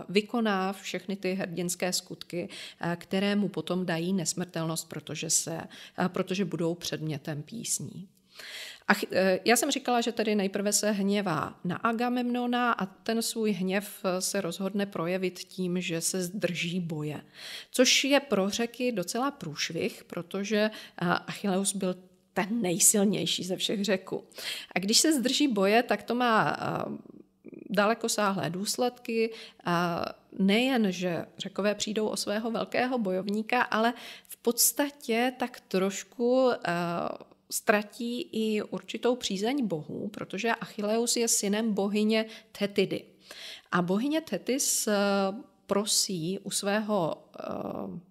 vykoná všechny ty hrdinské skutky, eh, které mu potom dají nesmrtelnost, protože, se, eh, protože budou předmětem písní. A eh, já jsem říkala, že tedy nejprve se hněvá na Agamemnona a ten svůj hněv eh, se rozhodne projevit tím, že se zdrží boje. Což je pro řeky docela průšvih, protože eh, Achilleus byl ten nejsilnější ze všech řeků. A když se zdrží boje, tak to má dalekosáhlé důsledky. A nejen, že řekové přijdou o svého velkého bojovníka, ale v podstatě tak trošku ztratí i určitou přízeň bohů, protože Achilleus je synem bohyně Tetidy. A bohyně Tetis eh, prosí u svého eh,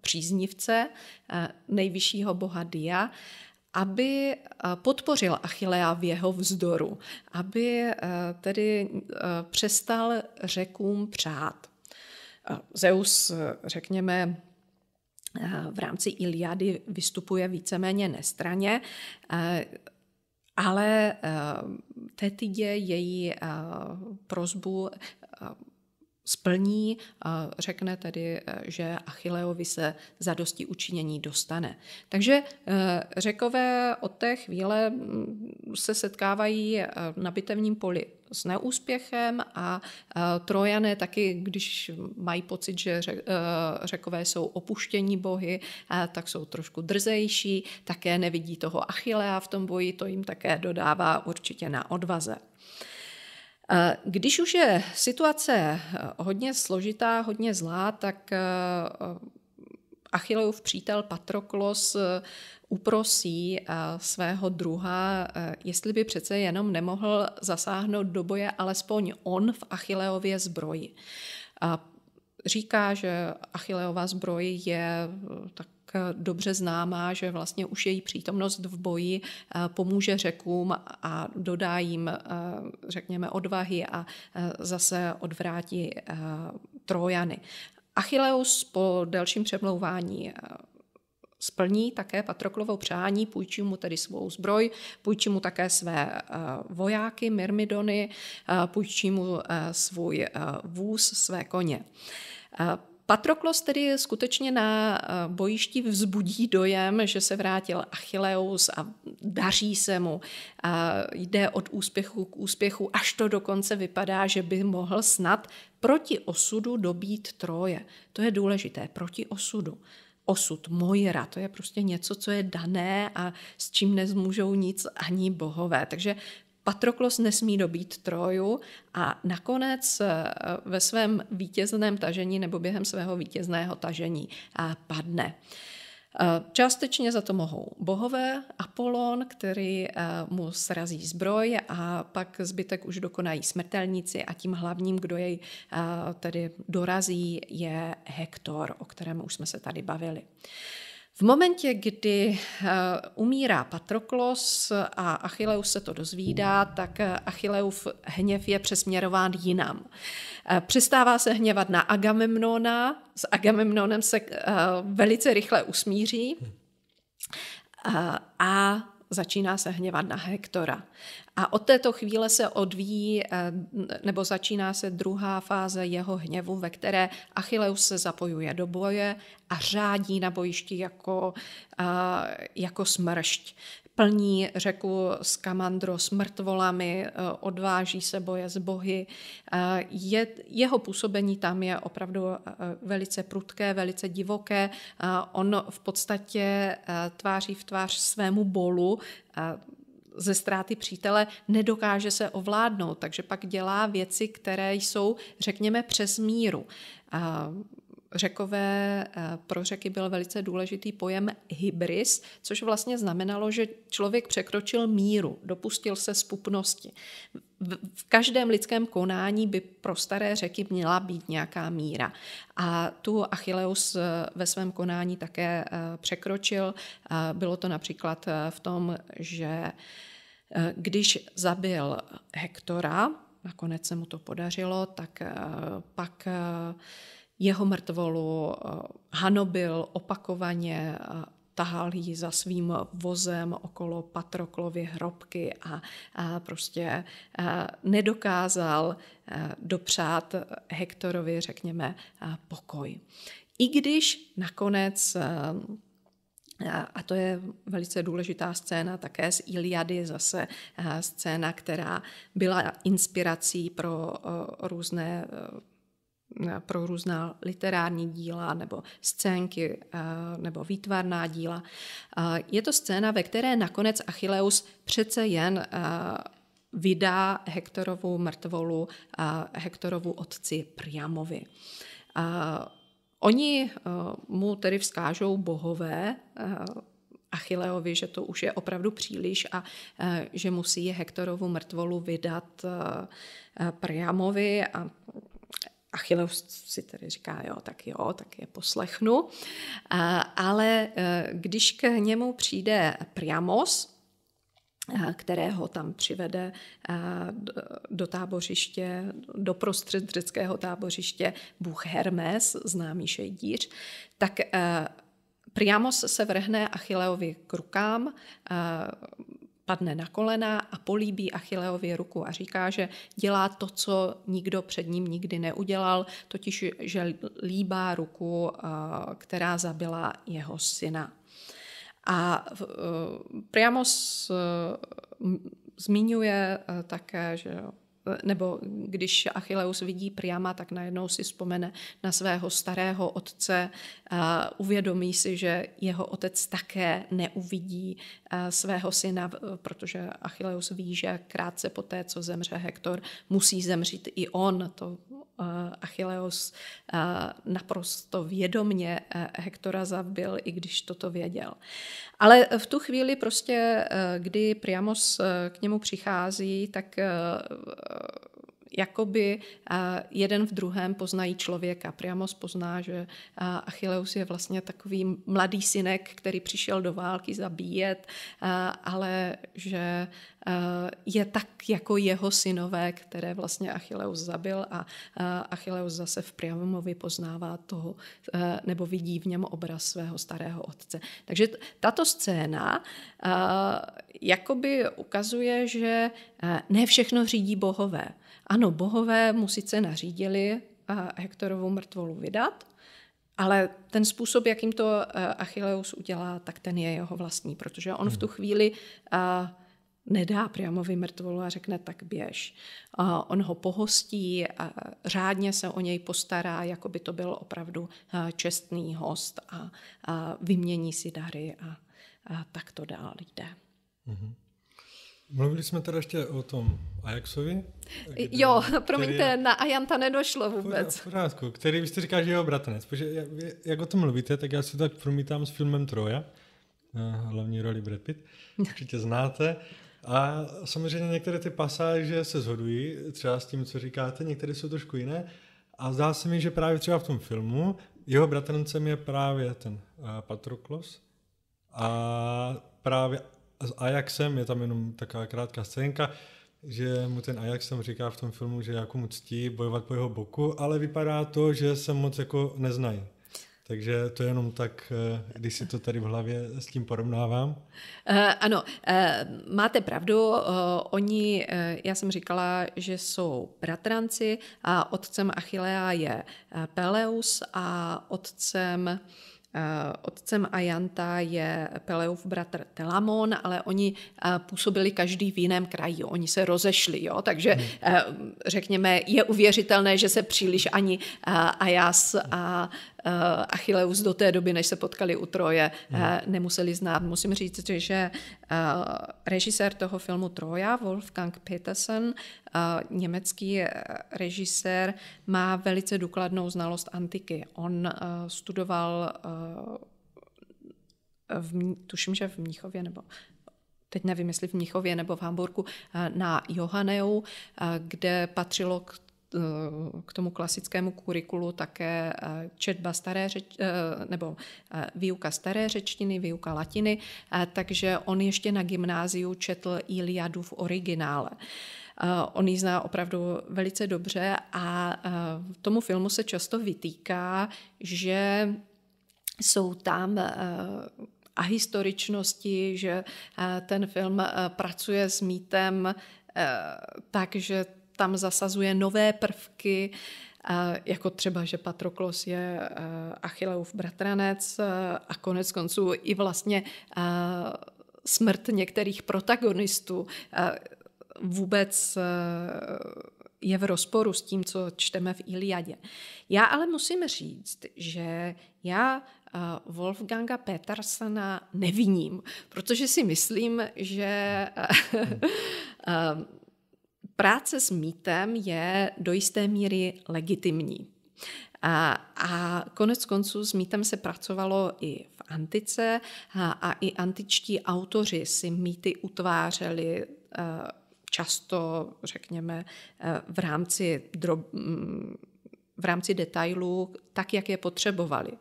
příznivce, eh, nejvyššího boha Dia, aby podpořil Achillea v jeho vzdoru, aby tedy přestal řekům přát. Zeus, řekněme, Eh, v rámci Iliady vystupuje víceméně nestraně, eh, ale eh, Tetidě její prozbu splní, řekne tedy, eh, že Achilleovi se za dosti učinění dostane. Takže eh, řekové od té chvíle mm, se setkávají eh, na bitevním poli s neúspěchem a Trojané taky, když mají pocit, že řekové jsou opuštění bohy, tak jsou trošku drzejší, také nevidí toho Achillea v tom boji, to jim také dodává určitě na odvaze. Eh, když už je situace eh, hodně složitá, hodně zlá, tak eh, Achilleův přítel Patroklos uprosí svého druha, jestli by přece jenom nemohl zasáhnout do boje alespoň on v Achilleově zbroji. Říká, že Achilleova zbroj je tak Eh, dobře známá, že vlastně už její přítomnost v boji eh, pomůže řekům a dodá jim, eh, řekněme, odvahy a zase odvrátí Trojany. Achilleus po delším přemlouvání splní také Patroklovo přání, půjčí mu tedy svou zbroj, půjčí mu také své vojáky, myrmidony, půjčí mu svůj vůz, své koně. Patroklos tedy skutečně na eh, bojišti vzbudí dojem, že se vrátil Achilleus a daří se mu. A jde od úspěchu k úspěchu, až to dokonce vypadá, že by mohl snad proti osudu dobít Troje. To je důležité, proti osudu osud, mojera, to je prostě něco, co je dané a s čím nezmůžou nic ani bohové. Takže Patroklos nesmí dobít Troju a nakonec eh, ve svém vítězném tažení nebo během svého vítězného tažení eh, padne. Eh, částečně za to mohou bohové, Apolon, který mu srazí zbroj a pak zbytek už dokonají smrtelníci a tím hlavním, kdo jej tedy dorazí, je Hektor, o kterém už jsme se tady bavili. V momentě, kdy eh, umírá Patroklos a Achilleus se to dozvídá, tak eh, Achilleův hněv je přesměrován jinam. Eh, přestává se hněvat na Agamemnona, s Agamemnonem se velice rychle usmíří a začíná se hněvat na Hektora. A od této chvíle se odvíjí, eh, nebo začíná se druhá fáze jeho hněvu, ve které Achilleus se zapojuje do boje a řádí na bojišti jako, eh, jako smršť plní řeku s Kamandro, s mrtvolami, eh, odváží se boje s bohy. Eh, je, jeho působení tam je opravdu eh, velice prudké, velice divoké. On v podstatě tváří v tvář svému bolu, ze ztráty přítele nedokáže se ovládnout, takže pak dělá věci, které jsou, řekněme, přes míru řekové, eh, pro řeky byl velice důležitý pojem hybris, což vlastně znamenalo, že člověk překročil míru, dopustil se spupnosti. V každém lidském konání by pro staré řeky měla být nějaká míra. A tu Achilleus eh, ve svém konání také eh, překročil. Bylo to například v tom, že když zabil Hektora, nakonec se mu to podařilo, tak pak jeho mrtvolu eh, hanobil opakovaně, eh, tahal ji za svým vozem okolo Patroklovy hrobky a, a prostě a eh, nedokázal dopřát Hektorovi, řekněme, pokoj. I když nakonec a to je velice důležitá scéna také z Iliady, zase scéna, která byla inspirací pro různé Eh, pro různá literární díla nebo scénky eh, nebo výtvarná díla. Eh, je to scéna, ve které nakonec Achilleus přece jen vydá Hektorovu mrtvolu Hektorovu otci Priamovi. Oni mu tedy vzkážou bohové, Achilleovi, že to už je opravdu příliš a že musí Hektorovu mrtvolu vydat Priamovi a Achilleus si tedy říká, jo, tak jo, tak je poslechnu. Ale e, když k němu přijde Priamos, e, kterého tam přivede e, do tábořiště, do prostřed řeckého tábořiště Bůh Hermes, známý šejdíř, tak Priamos se vrhne Achilleovi k rukám, padne na kolena a políbí Achilleovi ruku a říká, že dělá to, co nikdo před ním nikdy neudělal, totiž že líbá ruku, eh, která zabila jeho syna. A eh, Priamos eh, zmiňuje také, že nebo když Achilleus vidí Priama, tak najednou si vzpomene na svého starého otce, uvědomí si, že jeho otec také neuvidí svého syna, protože Achilleus ví, že krátce po té, co zemře Hektor, musí zemřít i on. To Eh, Achilleus eh, naprosto vědomně eh, Hektora zabil, i když toto věděl. Ale v tu chvíli prostě, kdy Priamos k němu přichází, tak jakoby eh, jeden v druhém poznají člověka. Priamos pozná, že eh, Achilleus je vlastně takový mladý synek, který přišel do války zabíjet, eh, ale že je tak jako jeho synové, které vlastně Achilleus zabil a Achilleus zase v Priamovi poznává toho, nebo vidí v něm obraz svého starého otce. Takže tato scéna jakoby ukazuje, že ne všechno řídí bohové. Ano, bohové mu sice nařídili eh, Hektorovou mrtvolu vydat, ale ten způsob, jakým to eh, Achilleus udělá, tak ten je jeho vlastní, protože on v tu hmm. chvíli eh, nedá Priamovi mrtvolu a řekne tak běž. On ho pohostí, a řádně se o něj postará, jako by to byl opravdu čestný host a vymění si dary a, a tak to dál jde. Mm-hmm. Mluvili jsme teda ještě o tom Ajaxovi. Kde, jo, [laughs] promiňte, je, na Ajanta nedošlo vůbec. V pořádku, který vy jste říkal, že je jeho bratranec. Protože jak, o tom mluvíte, tak já si to tak promítám s filmem Troja, hlavní roli Brad Pitt, [laughs] určitě znáte. A samozřejmě některé ty pasáže se zhodují třeba s tím, co říkáte, některé jsou trošku jiné. A zdá se mi, že právě třeba v tom filmu jeho bratrancem je právě ten uh, Patroklos a právě s Ajaxem, je tam jenom taková krátká scénka, že mu ten Ajax tam říká v tom filmu, že jako mu ctí bojovat po jeho boku, ale vypadá to, že se moc jako neznají. Takže to je jenom tak, eh, když si to tady v hlavě s tím porovnávám. Uh, ano, uh, máte pravdu. Uh, oni, uh, já jsem říkala, že jsou bratranci a otcem Achillea je Peleus a otcem uh, Eh, otcem Ajanta je Peleův bratr Telamon, ale oni eh, působili každý v jiném kraji, oni se rozešli, jo? takže hmm. eh, řekněme, je uvěřitelné, že se příliš ani Ajas a Eh, Achilleus do té doby, než se potkali u Troje, eh, hmm. nemuseli znát. Musím říct, že eh, režisér toho filmu Troja, Wolfgang Petersen, německý režisér, má velice důkladnou znalost antiky. On studoval v, tuším, že v Mnichově nebo teď nevím, jestli v Mnichově nebo v Hamburgu, na Johaneu, kde patřilo k Eh, k tomu klasickému kurikulu také eh, četba staré řeč, eh, nebo výuka staré řečtiny, výuka latiny, takže on ještě na gymnáziu četl Iliadu v originále. On ji zná opravdu velice dobře a tomu filmu se často vytýká, že jsou tam a historičnosti, že ten film pracuje s mýtem takže tam zasazuje nové prvky, jako třeba, že Patroklos je Achilleův bratranec a konec konců i vlastně smrt některých protagonistů vůbec je v rozporu s tím, co čteme v Iliadě. Já ale musím říct, že já Wolfganga Petersena neviním, protože si myslím, že [laughs] práce s mýtem je do jisté míry legitimní. A, a konec konců s mýtem se pracovalo i v antice a, a i antičtí autoři si mýty utvářeli eh, často, řekněme, eh, v rámci drob, v rámci detailů tak, jak je potřebovali.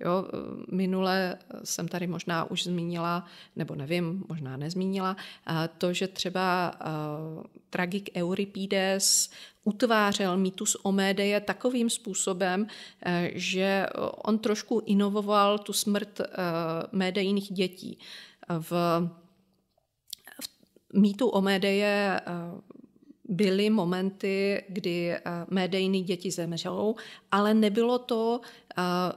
Jo, minule jsem tady možná už zmínila, nebo nevím, možná nezmínila, to, že třeba tragik Euripides utvářel mýtus Omédeje takovým způsobem, e, že on trošku inovoval tu smrt e, médejných dětí. V, v mýtu Omédeje e, byly momenty, kdy eh, médejný děti zemřou, ale nebylo to, eh,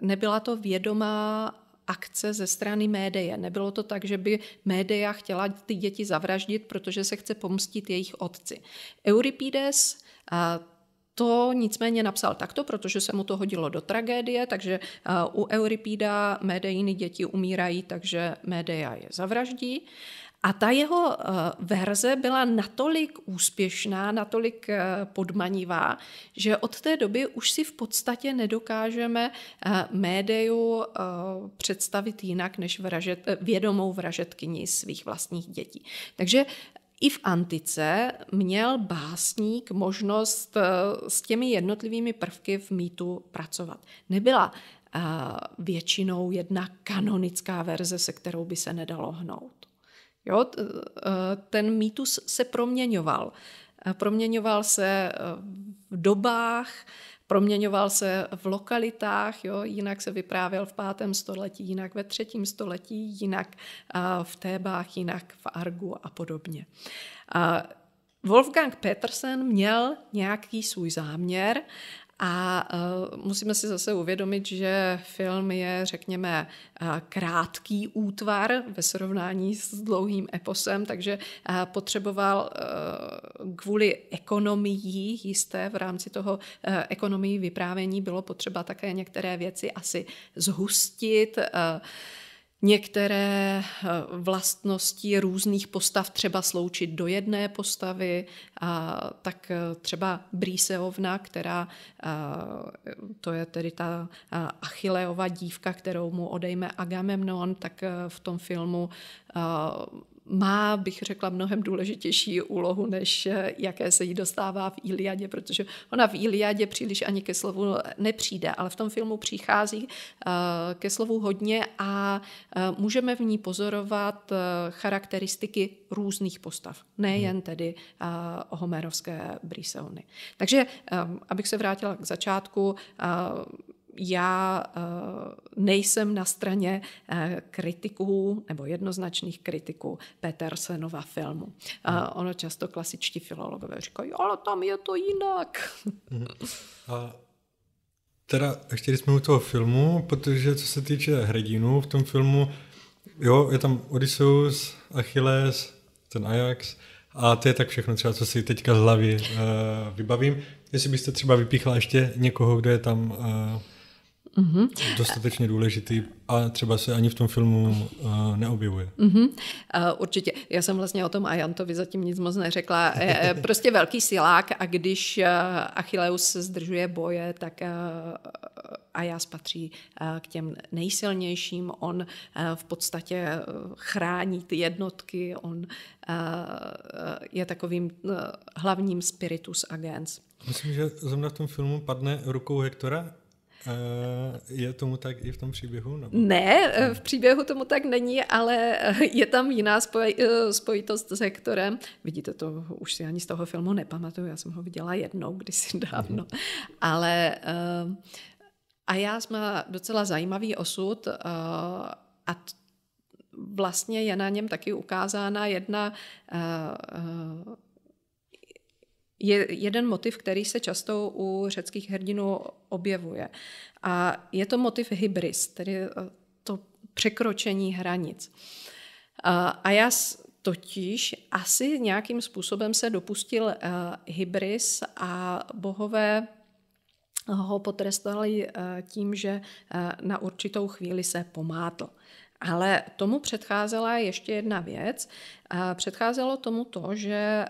nebyla to vědomá akce ze strany médeje. Nebylo to tak, že by média chtěla ty děti zavraždit, protože se chce pomstit jejich otci. Euripides eh, to nicméně napsal takto, protože se mu to hodilo do tragédie, takže u Euripida médejiny děti umírají, takže média je zavraždí. A ta jeho eh, verze byla natolik úspěšná, natolik eh, podmanivá, že od té doby už si v podstatě nedokážeme eh, médiu představit jinak než vražet, vědomou vražetkyni svých vlastních dětí. Takže i v antice měl básník možnost s těmi jednotlivými prvky v mýtu pracovat. Nebyla většinou jedna kanonická verze, se kterou by se nedalo hnout. Jo? Eh, ten mýtus se proměňoval. Eh, proměňoval se eh, v dobách, proměňoval se v lokalitách, jo? jinak se vyprávěl v pátém století, jinak ve třetím století, jinak v Tébách, jinak v Argu a podobně. Wolfgang Petersen měl nějaký svůj záměr a uh, musíme si zase uvědomit, že film je, řekněme, uh, krátký útvar ve srovnání s dlouhým eposem, takže uh, potřeboval kvůli ekonomii jisté v rámci toho ekonomii vyprávění bylo potřeba také některé věci asi zhustit některé eh, vlastnosti různých postav třeba sloučit do jedné postavy, a tak eh, třeba Brýseovna, která eh, to je tedy ta Achilleova dívka, kterou mu odejme Agamemnon, tak v tom filmu má, bych řekla, mnohem důležitější úlohu, než eh, jaké se jí dostává v Iliadě, protože ona v Iliadě příliš ani ke slovu nepřijde, ale v tom filmu přichází eh, ke slovu hodně a eh, můžeme v ní pozorovat charakteristiky různých postav, nejen hmm. tedy homerovské Brisony. Takže, abych se vrátila k začátku, já eh, nejsem na straně eh, kritiků nebo jednoznačných kritiků Petersenova filmu. Eh, mhm. Ono často klasičtí filologové říkají, ale tam je to jinak. Mhm. [laughs] A teda ještě když jsme u toho filmu, protože co se týče hrdinů v tom filmu, jo, je tam Odysseus, Achilles, ten Ajax, a to je tak všechno, třeba co si teďka z hlavy uh, vybavím. Jestli byste třeba vypíchla ještě někoho, kdo je tam uh, Mm-hmm. Dostatečně důležitý a třeba se ani v tom filmu uh, neobjevuje. Mm-hmm. Uh, určitě. Já jsem vlastně o tom Ajantovi zatím nic moc neřekla. Je eh, eh, [laughs] prostě velký silák a když uh, Achilleus zdržuje boje, tak uh, Ajas patří uh, k těm nejsilnějším. On uh, v podstatě uh, chrání ty jednotky. On uh, je takovým uh, hlavním spiritus agens. Myslím, že zrovna v tom filmu padne rukou Hektora je tomu tak i v tom příběhu? Nebo? Ne, e, v příběhu tomu tak není, ale je tam jiná spoj, e, spojitost s Hektorem. Vidíte, to už si ani z toho filmu nepamatuju, já jsem ho viděla jednou kdysi mhm. dávno. Mm. Ale e, a já má docela zajímavý osud a vlastně je na něm taky ukázána jedna je jeden motiv, který se často u řeckých hrdinů objevuje. A je to motiv hybris, tedy eh, to překročení hranic. A já totiž asi nějakým způsobem se dopustil eh, hybris a bohové ho potrestali eh, tím, že na určitou chvíli se pomátl. Ale tomu předcházela ještě jedna věc. Předcházelo tomu to, že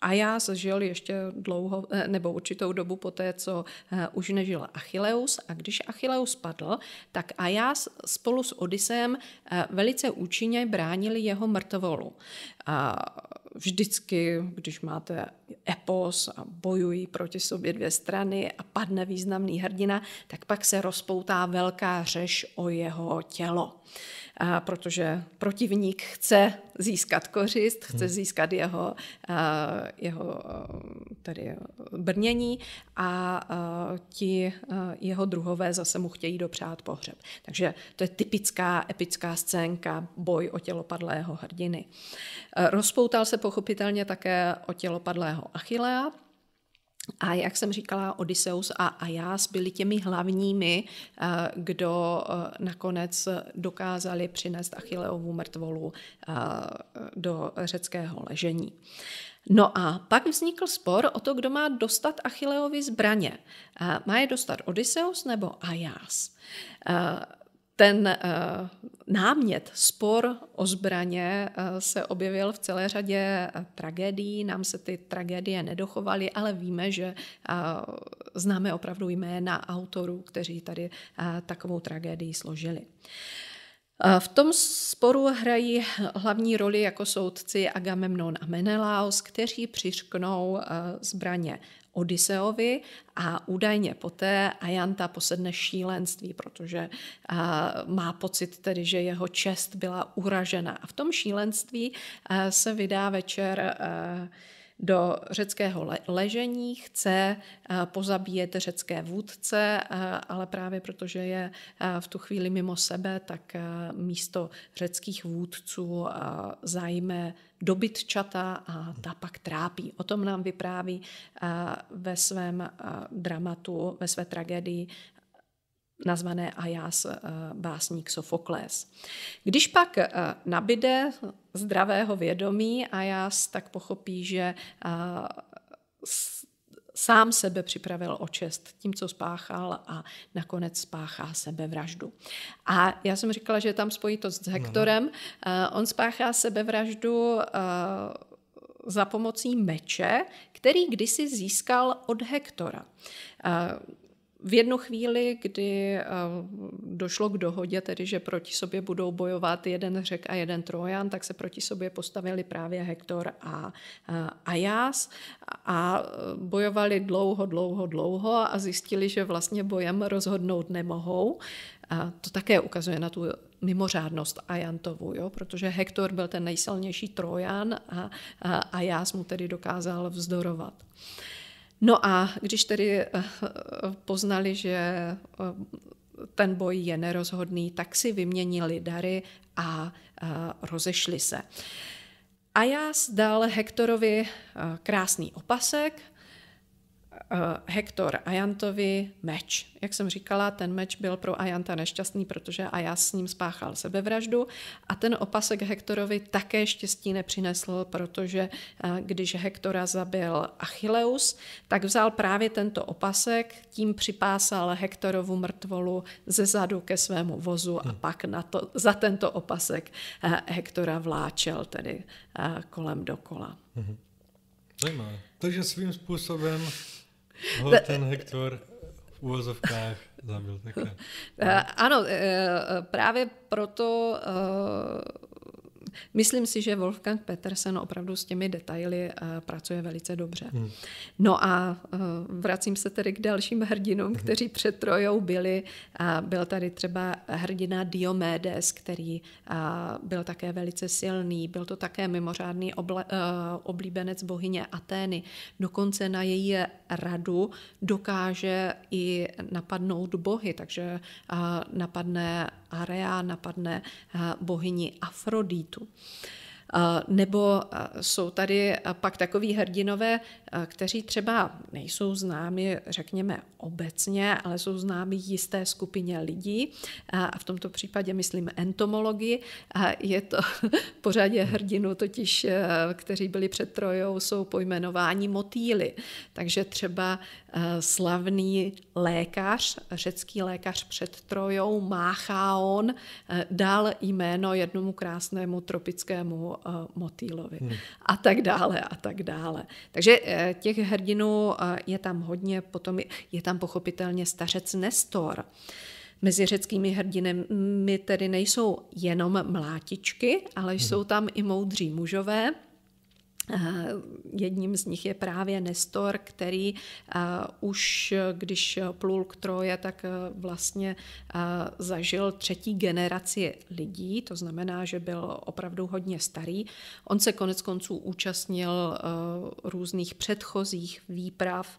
a já žil ještě dlouho, eh, nebo určitou dobu po té, co eh, už nežil Achilleus. A když Achilleus padl, tak Ajas spolu s Odysem eh, velice účinně bránili jeho mrtvolu. A vždycky, když máte epos a bojují proti sobě dvě strany a padne významný hrdina, tak pak se rozpoutá velká řeš o jeho tělo a protože protivník chce získat kořist, chce hmm. získat jeho, jeho tady brnění a ti jeho druhové zase mu chtějí dopřát pohřeb. Takže to je typická epická scénka, boj o tělopadlého hrdiny. Rozpoutal se pochopitelně také o tělopadlého Achillea, a jak jsem říkala, Odysseus a Ajas byli těmi hlavními, eh, kdo eh, nakonec dokázali přinést Achilleovu mrtvolu eh, do řeckého ležení. No a pak vznikl spor o to, kdo má dostat Achilleovi zbraně. Má je dostat Odysseus nebo Ajas? ten uh, námět, spor o zbraně uh, se objevil v celé řadě uh, tragédií. Nám se ty tragédie nedochovaly, ale víme, že uh, známe opravdu jména autorů, kteří tady uh, takovou tragédii složili. V tom sporu hrají hlavní roli jako soudci Agamemnon a Menelaos, kteří přišknou zbraně Odiseovi a údajně poté Ajanta posedne šílenství, protože a, má pocit tedy, že jeho čest byla uražena. A v tom šílenství a, se vydá večer a, do řeckého ležení, chce eh, pozabíjet řecké vůdce, eh, ale právě protože je eh, v tu chvíli mimo sebe, tak místo řeckých vůdců zajme dobytčata a ta pak trápí. O tom nám vypráví ve svém dramatu, ve své tragédii nazvané Ajas eh, básník Sofokles. Když pak eh, nabide zdravého vědomí Ajas, tak pochopí, že eh, sám sebe připravil o čest tím, co spáchal a nakonec spáchá sebevraždu. A já jsem říkala, že je tam spojitost s mhm. Hektorem. No. on spáchá sebevraždu za pomocí meče, který kdysi získal od Hektora v jednu chvíli, kdy eh, došlo k dohodě, tedy že proti sobě budou bojovat jeden Řek a jeden Trojan, tak se proti sobě postavili právě Hektor a eh, Ajas a bojovali dlouho, dlouho, dlouho a zjistili, že vlastně bojem rozhodnout nemohou. A to také ukazuje na tu mimořádnost Ajantovu, jo? protože Hektor byl ten nejsilnější Trojan a, a, mu tedy dokázal vzdorovat. No a když tedy eh, eh, poznali, že eh, ten boj je nerozhodný, tak si vyměnili dary a rozešli se. Ajas dal Hektorovi krásný opasek, Eh, Hektor Ajantovi meč. Jak jsem říkala, ten meč byl pro Ajanta nešťastný, protože Ajas s ním spáchal sebevraždu a ten opasek Hektorovi také štěstí nepřinesl, protože eh, když Hektora zabil Achilleus, tak vzal právě tento opasek, tím připásal Hektorovu mrtvolu ze zadu ke svému vozu a hmm. pak na to, za tento opasek eh, Hektora vláčel tedy kolem dokola. Mhm. Zajímavé. Takže svým způsobem Ho ten Hektor v úvozovkách zabil také. Eh, ano, eh, eh, právě proto myslím si, že Wolfgang Petersen opravdu s těmi detaily eh, pracuje velice dobře. Hmm. No a eh, vracím se tedy k dalším hrdinům, hmm. kteří před Trojou byli. Byl tady třeba hrdina Diomedes, který eh, byl také velice silný, byl to také mimořádný oblíbenec bohyně Atény. Dokonce na její radu dokáže i napadnout bohy, takže napadne Area napadne eh, bohyni Afroditu. Eh, nebo eh, jsou tady pak takoví hrdinové, kteří třeba nejsou známi, řekněme, obecně, ale jsou známi jisté skupině lidí. A v tomto případě myslím entomologii. je to [laughs] pořadě hrdinu, totiž kteří byli před trojou, jsou pojmenováni motýly. Takže třeba Eh, slavný lékař, řecký lékař před Trojou, Máchaon, eh, dal jméno jednomu krásnému tropickému eh, motýlovi hmm. a tak dále a tak dále. Takže těch hrdinů je tam hodně, potom je tam pochopitelně stařec Nestor. Mezi řeckými hrdinami tedy nejsou jenom mlátičky, ale hmm. jsou tam i moudří mužové, Eh, jedním z nich je právě Nestor, který eh, už eh, když plul k Troje, tak vlastně zažil třetí generaci lidí, to znamená, že byl opravdu hodně starý. On se konec konců účastnil různých předchozích výprav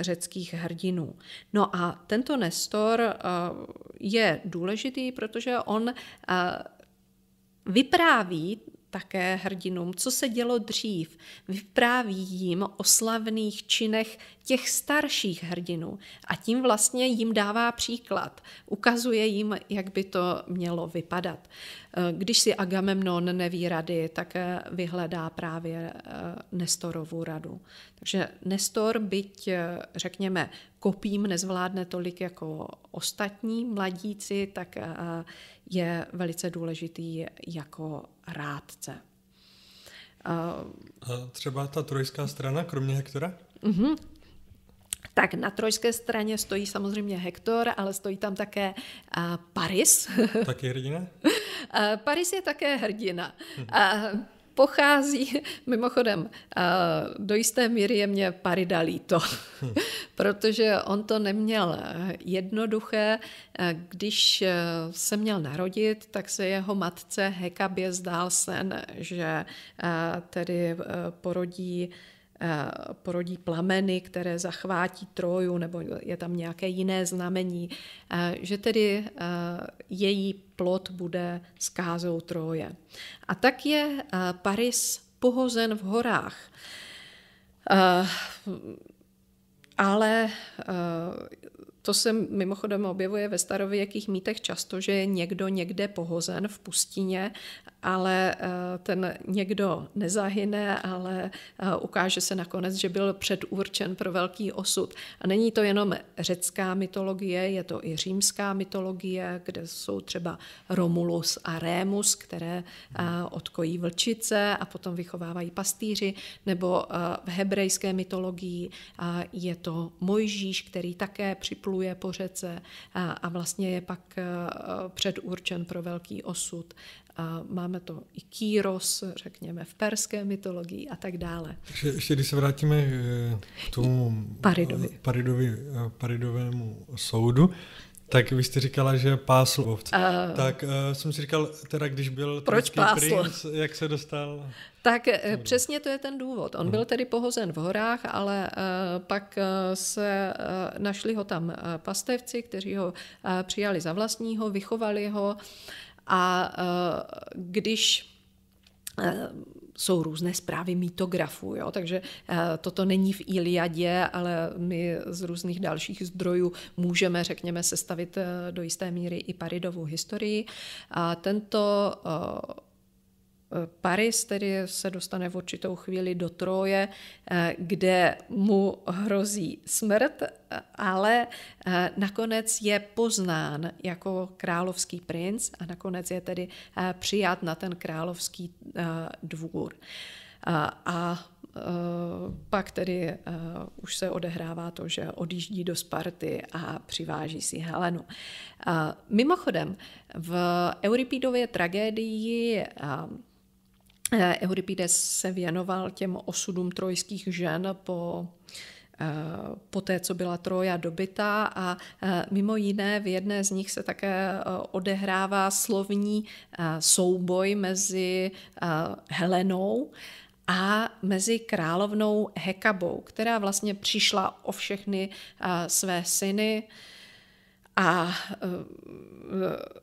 řeckých hrdinů. No a tento Nestor je důležitý, protože on vypráví také hrdinům, co se dělo dřív. Vypráví jim o slavných činech těch starších hrdinů a tím vlastně jim dává příklad, ukazuje jim, jak by to mělo vypadat. Eh, když si Agamemnon neví rady, tak eh, vyhledá právě eh, Nestorovu radu. Takže Nestor, byť řekněme kopím nezvládne tolik jako ostatní mladíci, tak je velice důležitý jako rádce. A třeba ta trojská strana, kromě Hektora? Uh-huh. Tak na trojské straně stojí samozřejmě Hektor, ale stojí tam také uh, Paris. [laughs] Taky hrdina? uh, Paris je také hrdina. uh, pochází, [laughs] mimochodem, do jisté míry je mě Parida líto, hm. [laughs] protože on to neměl e, jednoduché. E, když e, se měl narodit, tak se jeho matce Hekabě zdál sen, že tedy porodí Eh, porodí plameny, které zachvátí Troju, nebo je tam nějaké jiné znamení, eh, že tedy eh, její plot bude zkázou Troje. A tak je Paris pohozen v horách. Ale to se mimochodem objevuje ve starověkých mýtech často, že je někdo někde pohozen v pustině, ale eh, ten někdo nezahyne, ale eh, ukáže se nakonec, že byl předurčen pro velký osud. A není to jenom řecká mytologie, je to i římská mytologie, kde jsou třeba Romulus a Remus, které eh, odkojí vlčice a potom vychovávají pastýři, nebo v hebrejské mytologii je to Mojžíš, který také připlul pluje po řece a, a vlastně je pak eh, předurčen pro velký osud. A máme to i Kýros, řekněme, v perské mytologii a tak dále. Takže ještě když se vrátíme eh, k tomu Paridovi. Eh, Paridovi, Paridovému soudu, tak vy jste říkala, že pásl ovce. Uh, tak uh, jsem si říkal, teda když byl proč pásl? princ, jak se dostal? Tak uh, přesně to je ten důvod. On hmm. byl tedy pohozen v horách, ale uh, pak uh, se uh, našli ho tam uh, pastevci, kteří ho uh, přijali za vlastního, vychovali ho a uh, když uh, jsou různé zprávy mýtografů, jo? takže eh, toto není v Iliadě, ale my z různých dalších zdrojů můžeme, řekněme, sestavit eh, do jisté míry i Paridovou historii. A tento eh, Paris tedy se dostane v určitou chvíli do Troje, eh, kde mu hrozí smrt, ale eh, nakonec je poznán jako královský princ a nakonec je tedy eh, přijat na ten královský dvůr. A pak tedy už se odehrává to, že odjíždí do Sparty a přiváží si Helenu. Mimochodem, v Euripidově tragédii Euripides eh, se věnoval těm osudům trojských žen po eh, po té, co byla Troja dobytá a eh, mimo jiné v jedné z nich se také odehrává slovní souboj mezi Helenou a mezi královnou Hekabou, která vlastně přišla o všechny své syny, a e,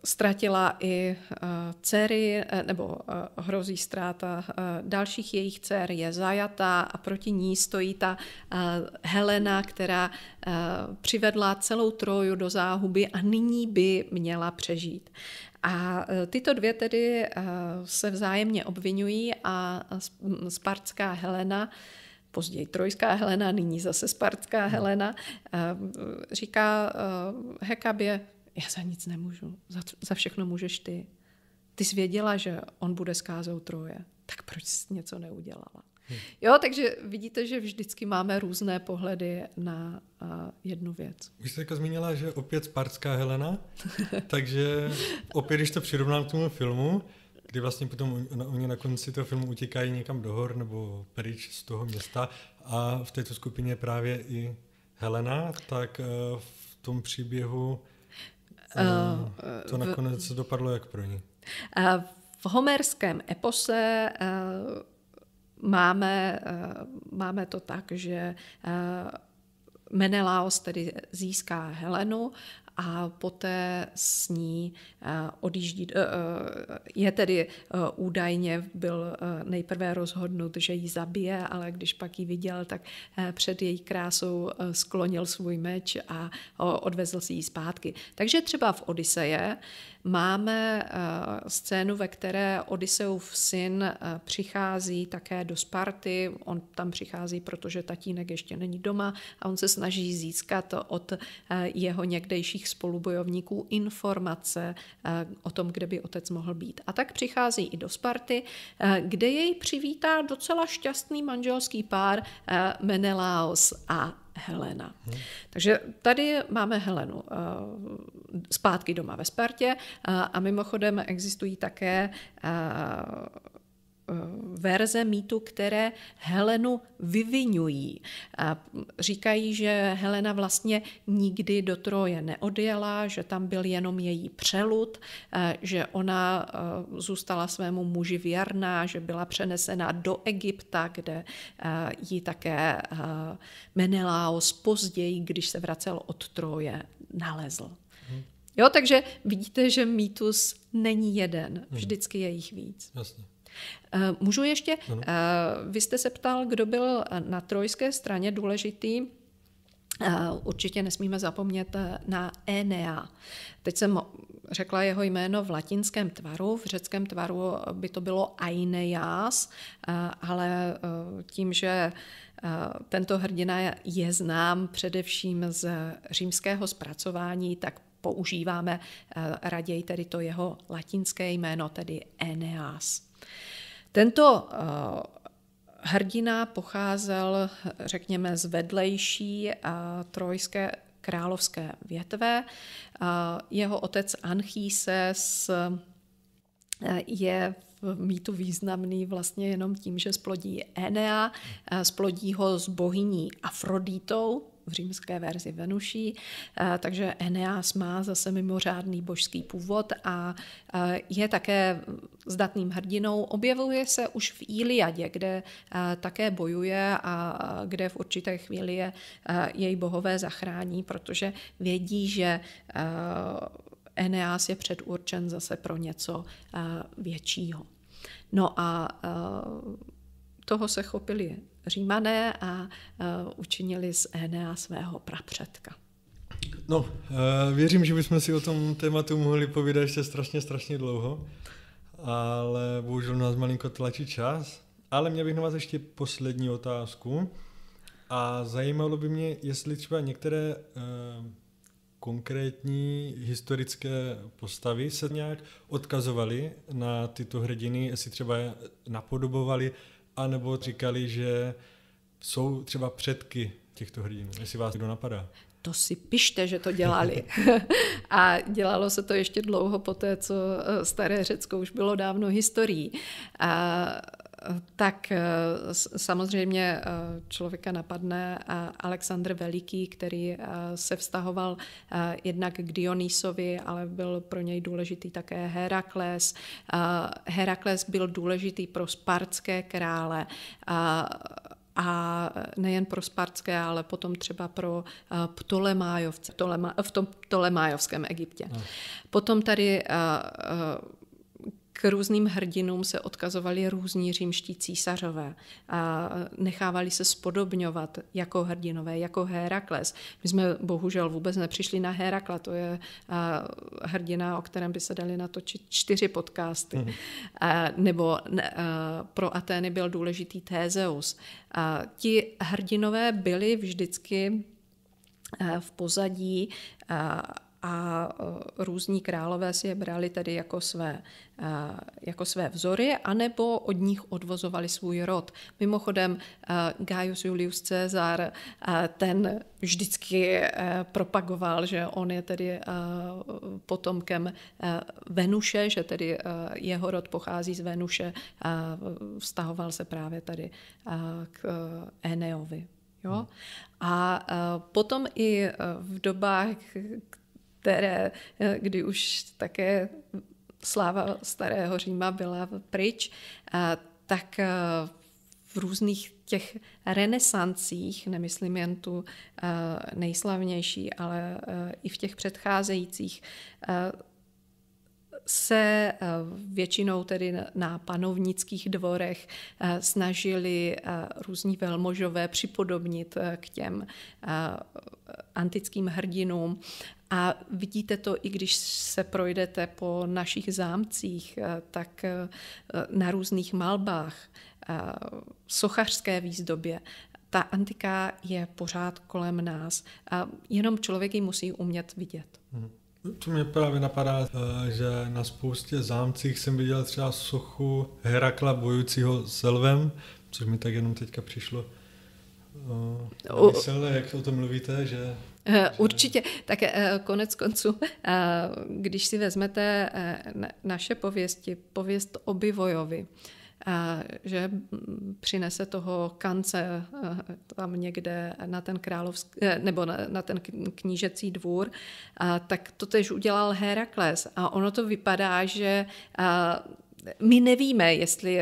ztratila i e, dcery, e, nebo hrozí ztráta dalších jejich dcer, je zajatá a proti ní stojí ta Helena, která přivedla celou troju do záhuby a nyní by měla přežít. A tyto dvě tedy se vzájemně obvinují a spartská Helena později trojská Helena, nyní zase spartská no. Helena, e, říká e, Hekabě, já za nic nemůžu, za, za všechno můžeš ty. Ty jsi věděla, že on bude s troje, tak proč jsi něco neudělala? Hmm. Jo, takže vidíte, že vždycky máme různé pohledy na a, e, jednu věc. Už jste jako zmínila, že opět Spartská Helena, takže opět, když to přirovnám k tomu filmu, kdy vlastně potom oni na konci toho filmu utíkají někam do hor nebo pryč z toho města a v této skupině právě i Helena, tak eh, v tom příběhu uh, to nakonec v, dopadlo jak pro ní. Uh, v homerském epose uh, máme, uh, máme to tak, že uh, Menelaos tedy získá Helenu a poté s ní Eh, odjíždí, eh, eh, je tedy údajně byl nejprve rozhodnut, že ji zabije, ale když pak ji viděl, tak před její krásou sklonil svůj meč a odvezl si ji zpátky. Takže třeba v Odiseje máme scénu, ve které Odiseův syn přichází také do Sparty. On tam přichází, protože tatínek ještě není doma a on se snaží získat od jeho někdejších spolubojovníků informace Eh, o tom, kde by otec mohl být. A tak přichází i do Sparty, eh, kde jej přivítá docela šťastný manželský pár eh, Menelaos a Helena. Hmm. Takže tady máme Helenu zpátky doma ve Spartě a mimochodem existují také Eh, verze mýtu, které Helenu vyvinují. A říkají, že Helena vlastně nikdy do Troje neodjela, že tam byl jenom její přelud, že ona eh, zůstala svému muži věrná, že byla přenesena do Egypta, kde eh, ji také Menelaos později, když se vracel od Troje, nalezl. Mhm. Jo, takže vidíte, že mýtus není jeden, mhm. vždycky je jich víc. Jasně. Eh, můžu ještě, ano. Eh, vy jste se ptal, kdo byl eh, na trojské straně důležitý. Určitě nesmíme zapomnět na Enea. Teď jsem řekla jeho jméno v latinském tvaru, v řeckém tvaru by to bylo Aineas, ale tím, že tento hrdina je znám především z římského zpracování, tak používáme raději tedy to jeho latinské jméno, tedy Eneas. Tento eh, hrdina pocházel, řekněme, z vedlejší trojské královské větve. Eh, jeho otec Anchises eh, je v mýtu významný vlastně jenom tím, že splodí Enea, splodí ho s bohyní Afroditou v římské verzi Venuší. Eh, takže Eneas má zase mimořádný božský původ a eh, je také zdatným hrdinou. Objevuje se už v Iliadě, kde eh, také bojuje a kde v určité chvíli je její bohové zachrání, protože vědí, že Eneas je předurčen zase pro něco většího. No a toho se chopili římané a eh, učinili z Enea svého prapředka. No, eh, věřím, že bychom si o tom tématu mohli povídat ještě strašně, strašně dlouho, ale bohužel nás malinko tlačí čas. Ale měl bych na vás ještě poslední otázku a zajímalo by mě, jestli třeba některé eh, konkrétní historické postavy se nějak odkazovaly na tyto hrdiny, jestli třeba napodobovali anebo říkali, že jsou třeba předky těchto hrdinů, jestli vás někdo napadá. To si pište, že to dělali. [laughs] a dělalo se to ještě dlouho po té, co eh, staré Řecko už bylo dávno historií. A tak eh, samozřejmě eh, člověka napadne eh, Alexandr Veliký, který se vztahoval jednak k Dionýsovi, ale byl pro něj důležitý také Herakles. Herakles byl důležitý pro spartské krále a nejen pro Spartské, ale potom třeba pro Ptolemájovce, v tom Ptolemájovském Egyptě. No. Potom tady k různým hrdinům se odkazovali různí římští císařové a nechávali se spodobňovat jako hrdinové, jako Herakles. My jsme bohužel vůbec nepřišli na Herakla, to je hrdina, o kterém by se dali natočit čtyři podcasty. Hmm. Nebo pro Atény byl důležitý Tézeus. Ti hrdinové byli vždycky v pozadí a e, různí králové si je brali tedy jako své, e, jako své vzory, anebo od nich odvozovali svůj rod. Mimochodem e, Gaius Julius Caesar ten vždycky propagoval, že on je tedy potomkem Venuše, že tedy jeho rod pochází z Venuše, vztahoval se právě tady k Eneovi. Jo? Hmm. A potom i v dobách, které, eh, kdy už také sláva starého Říma byla pryč, tak eh, v různých těch renesancích, nemyslím jen tu eh, nejslavnější, ale i v těch předcházejících, se eh, většinou tedy na panovnických dvorech eh, snažili eh, různí velmožové připodobnit k těm antickým hrdinům. A vidíte to, i když se projdete po našich zámcích, tak na různých malbách, sochařské výzdobě, ta antika je pořád kolem nás. a Jenom člověk ji musí umět vidět. Hmm. To mě právě napadá, eh, že na spoustě zámcích jsem viděl třeba sochu Herakla bojujícího s lvem, což mi tak jenom teďka přišlo. Eh, Myslel, jak o tom mluvíte, že eh, Určitě. Tak konec konců, když si vezmete naše pověsti, pověst o Bivojovi, že přinese toho kance eh, tam někde na ten královský, eh, nebo na, na ten knížecí dvůr, tak to tež udělal Herakles. A ono to vypadá, že my nevíme, jestli,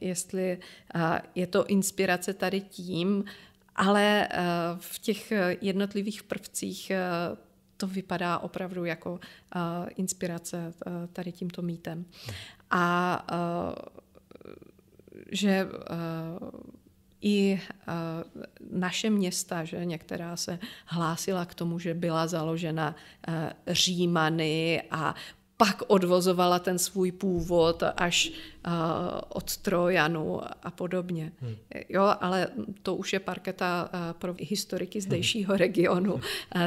jestli je to inspirace tady tím, ale v těch jednotlivých prvcích to vypadá opravdu jako inspirace tady tímto mýtem. A že eh, i eh, naše města, že některá se hlásila k tomu, že byla založena eh, Římany a pak odvozovala ten svůj původ až uh, od Trojanu a podobně. Hmm. Jo, ale to už je parketa uh, pro historiky hmm. zdejšího hmm. regionu, uh,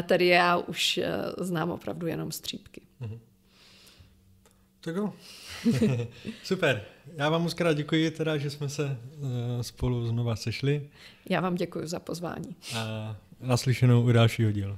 tedy já už uh, znám opravdu jenom střípky. Hmm. Tak jo. [laughs] Super. Já vám moc krát děkuji, teda, že jsme se eh, spolu znova sešli. Já vám děkuji za pozvání. A naslyšenou u dalšího dílu.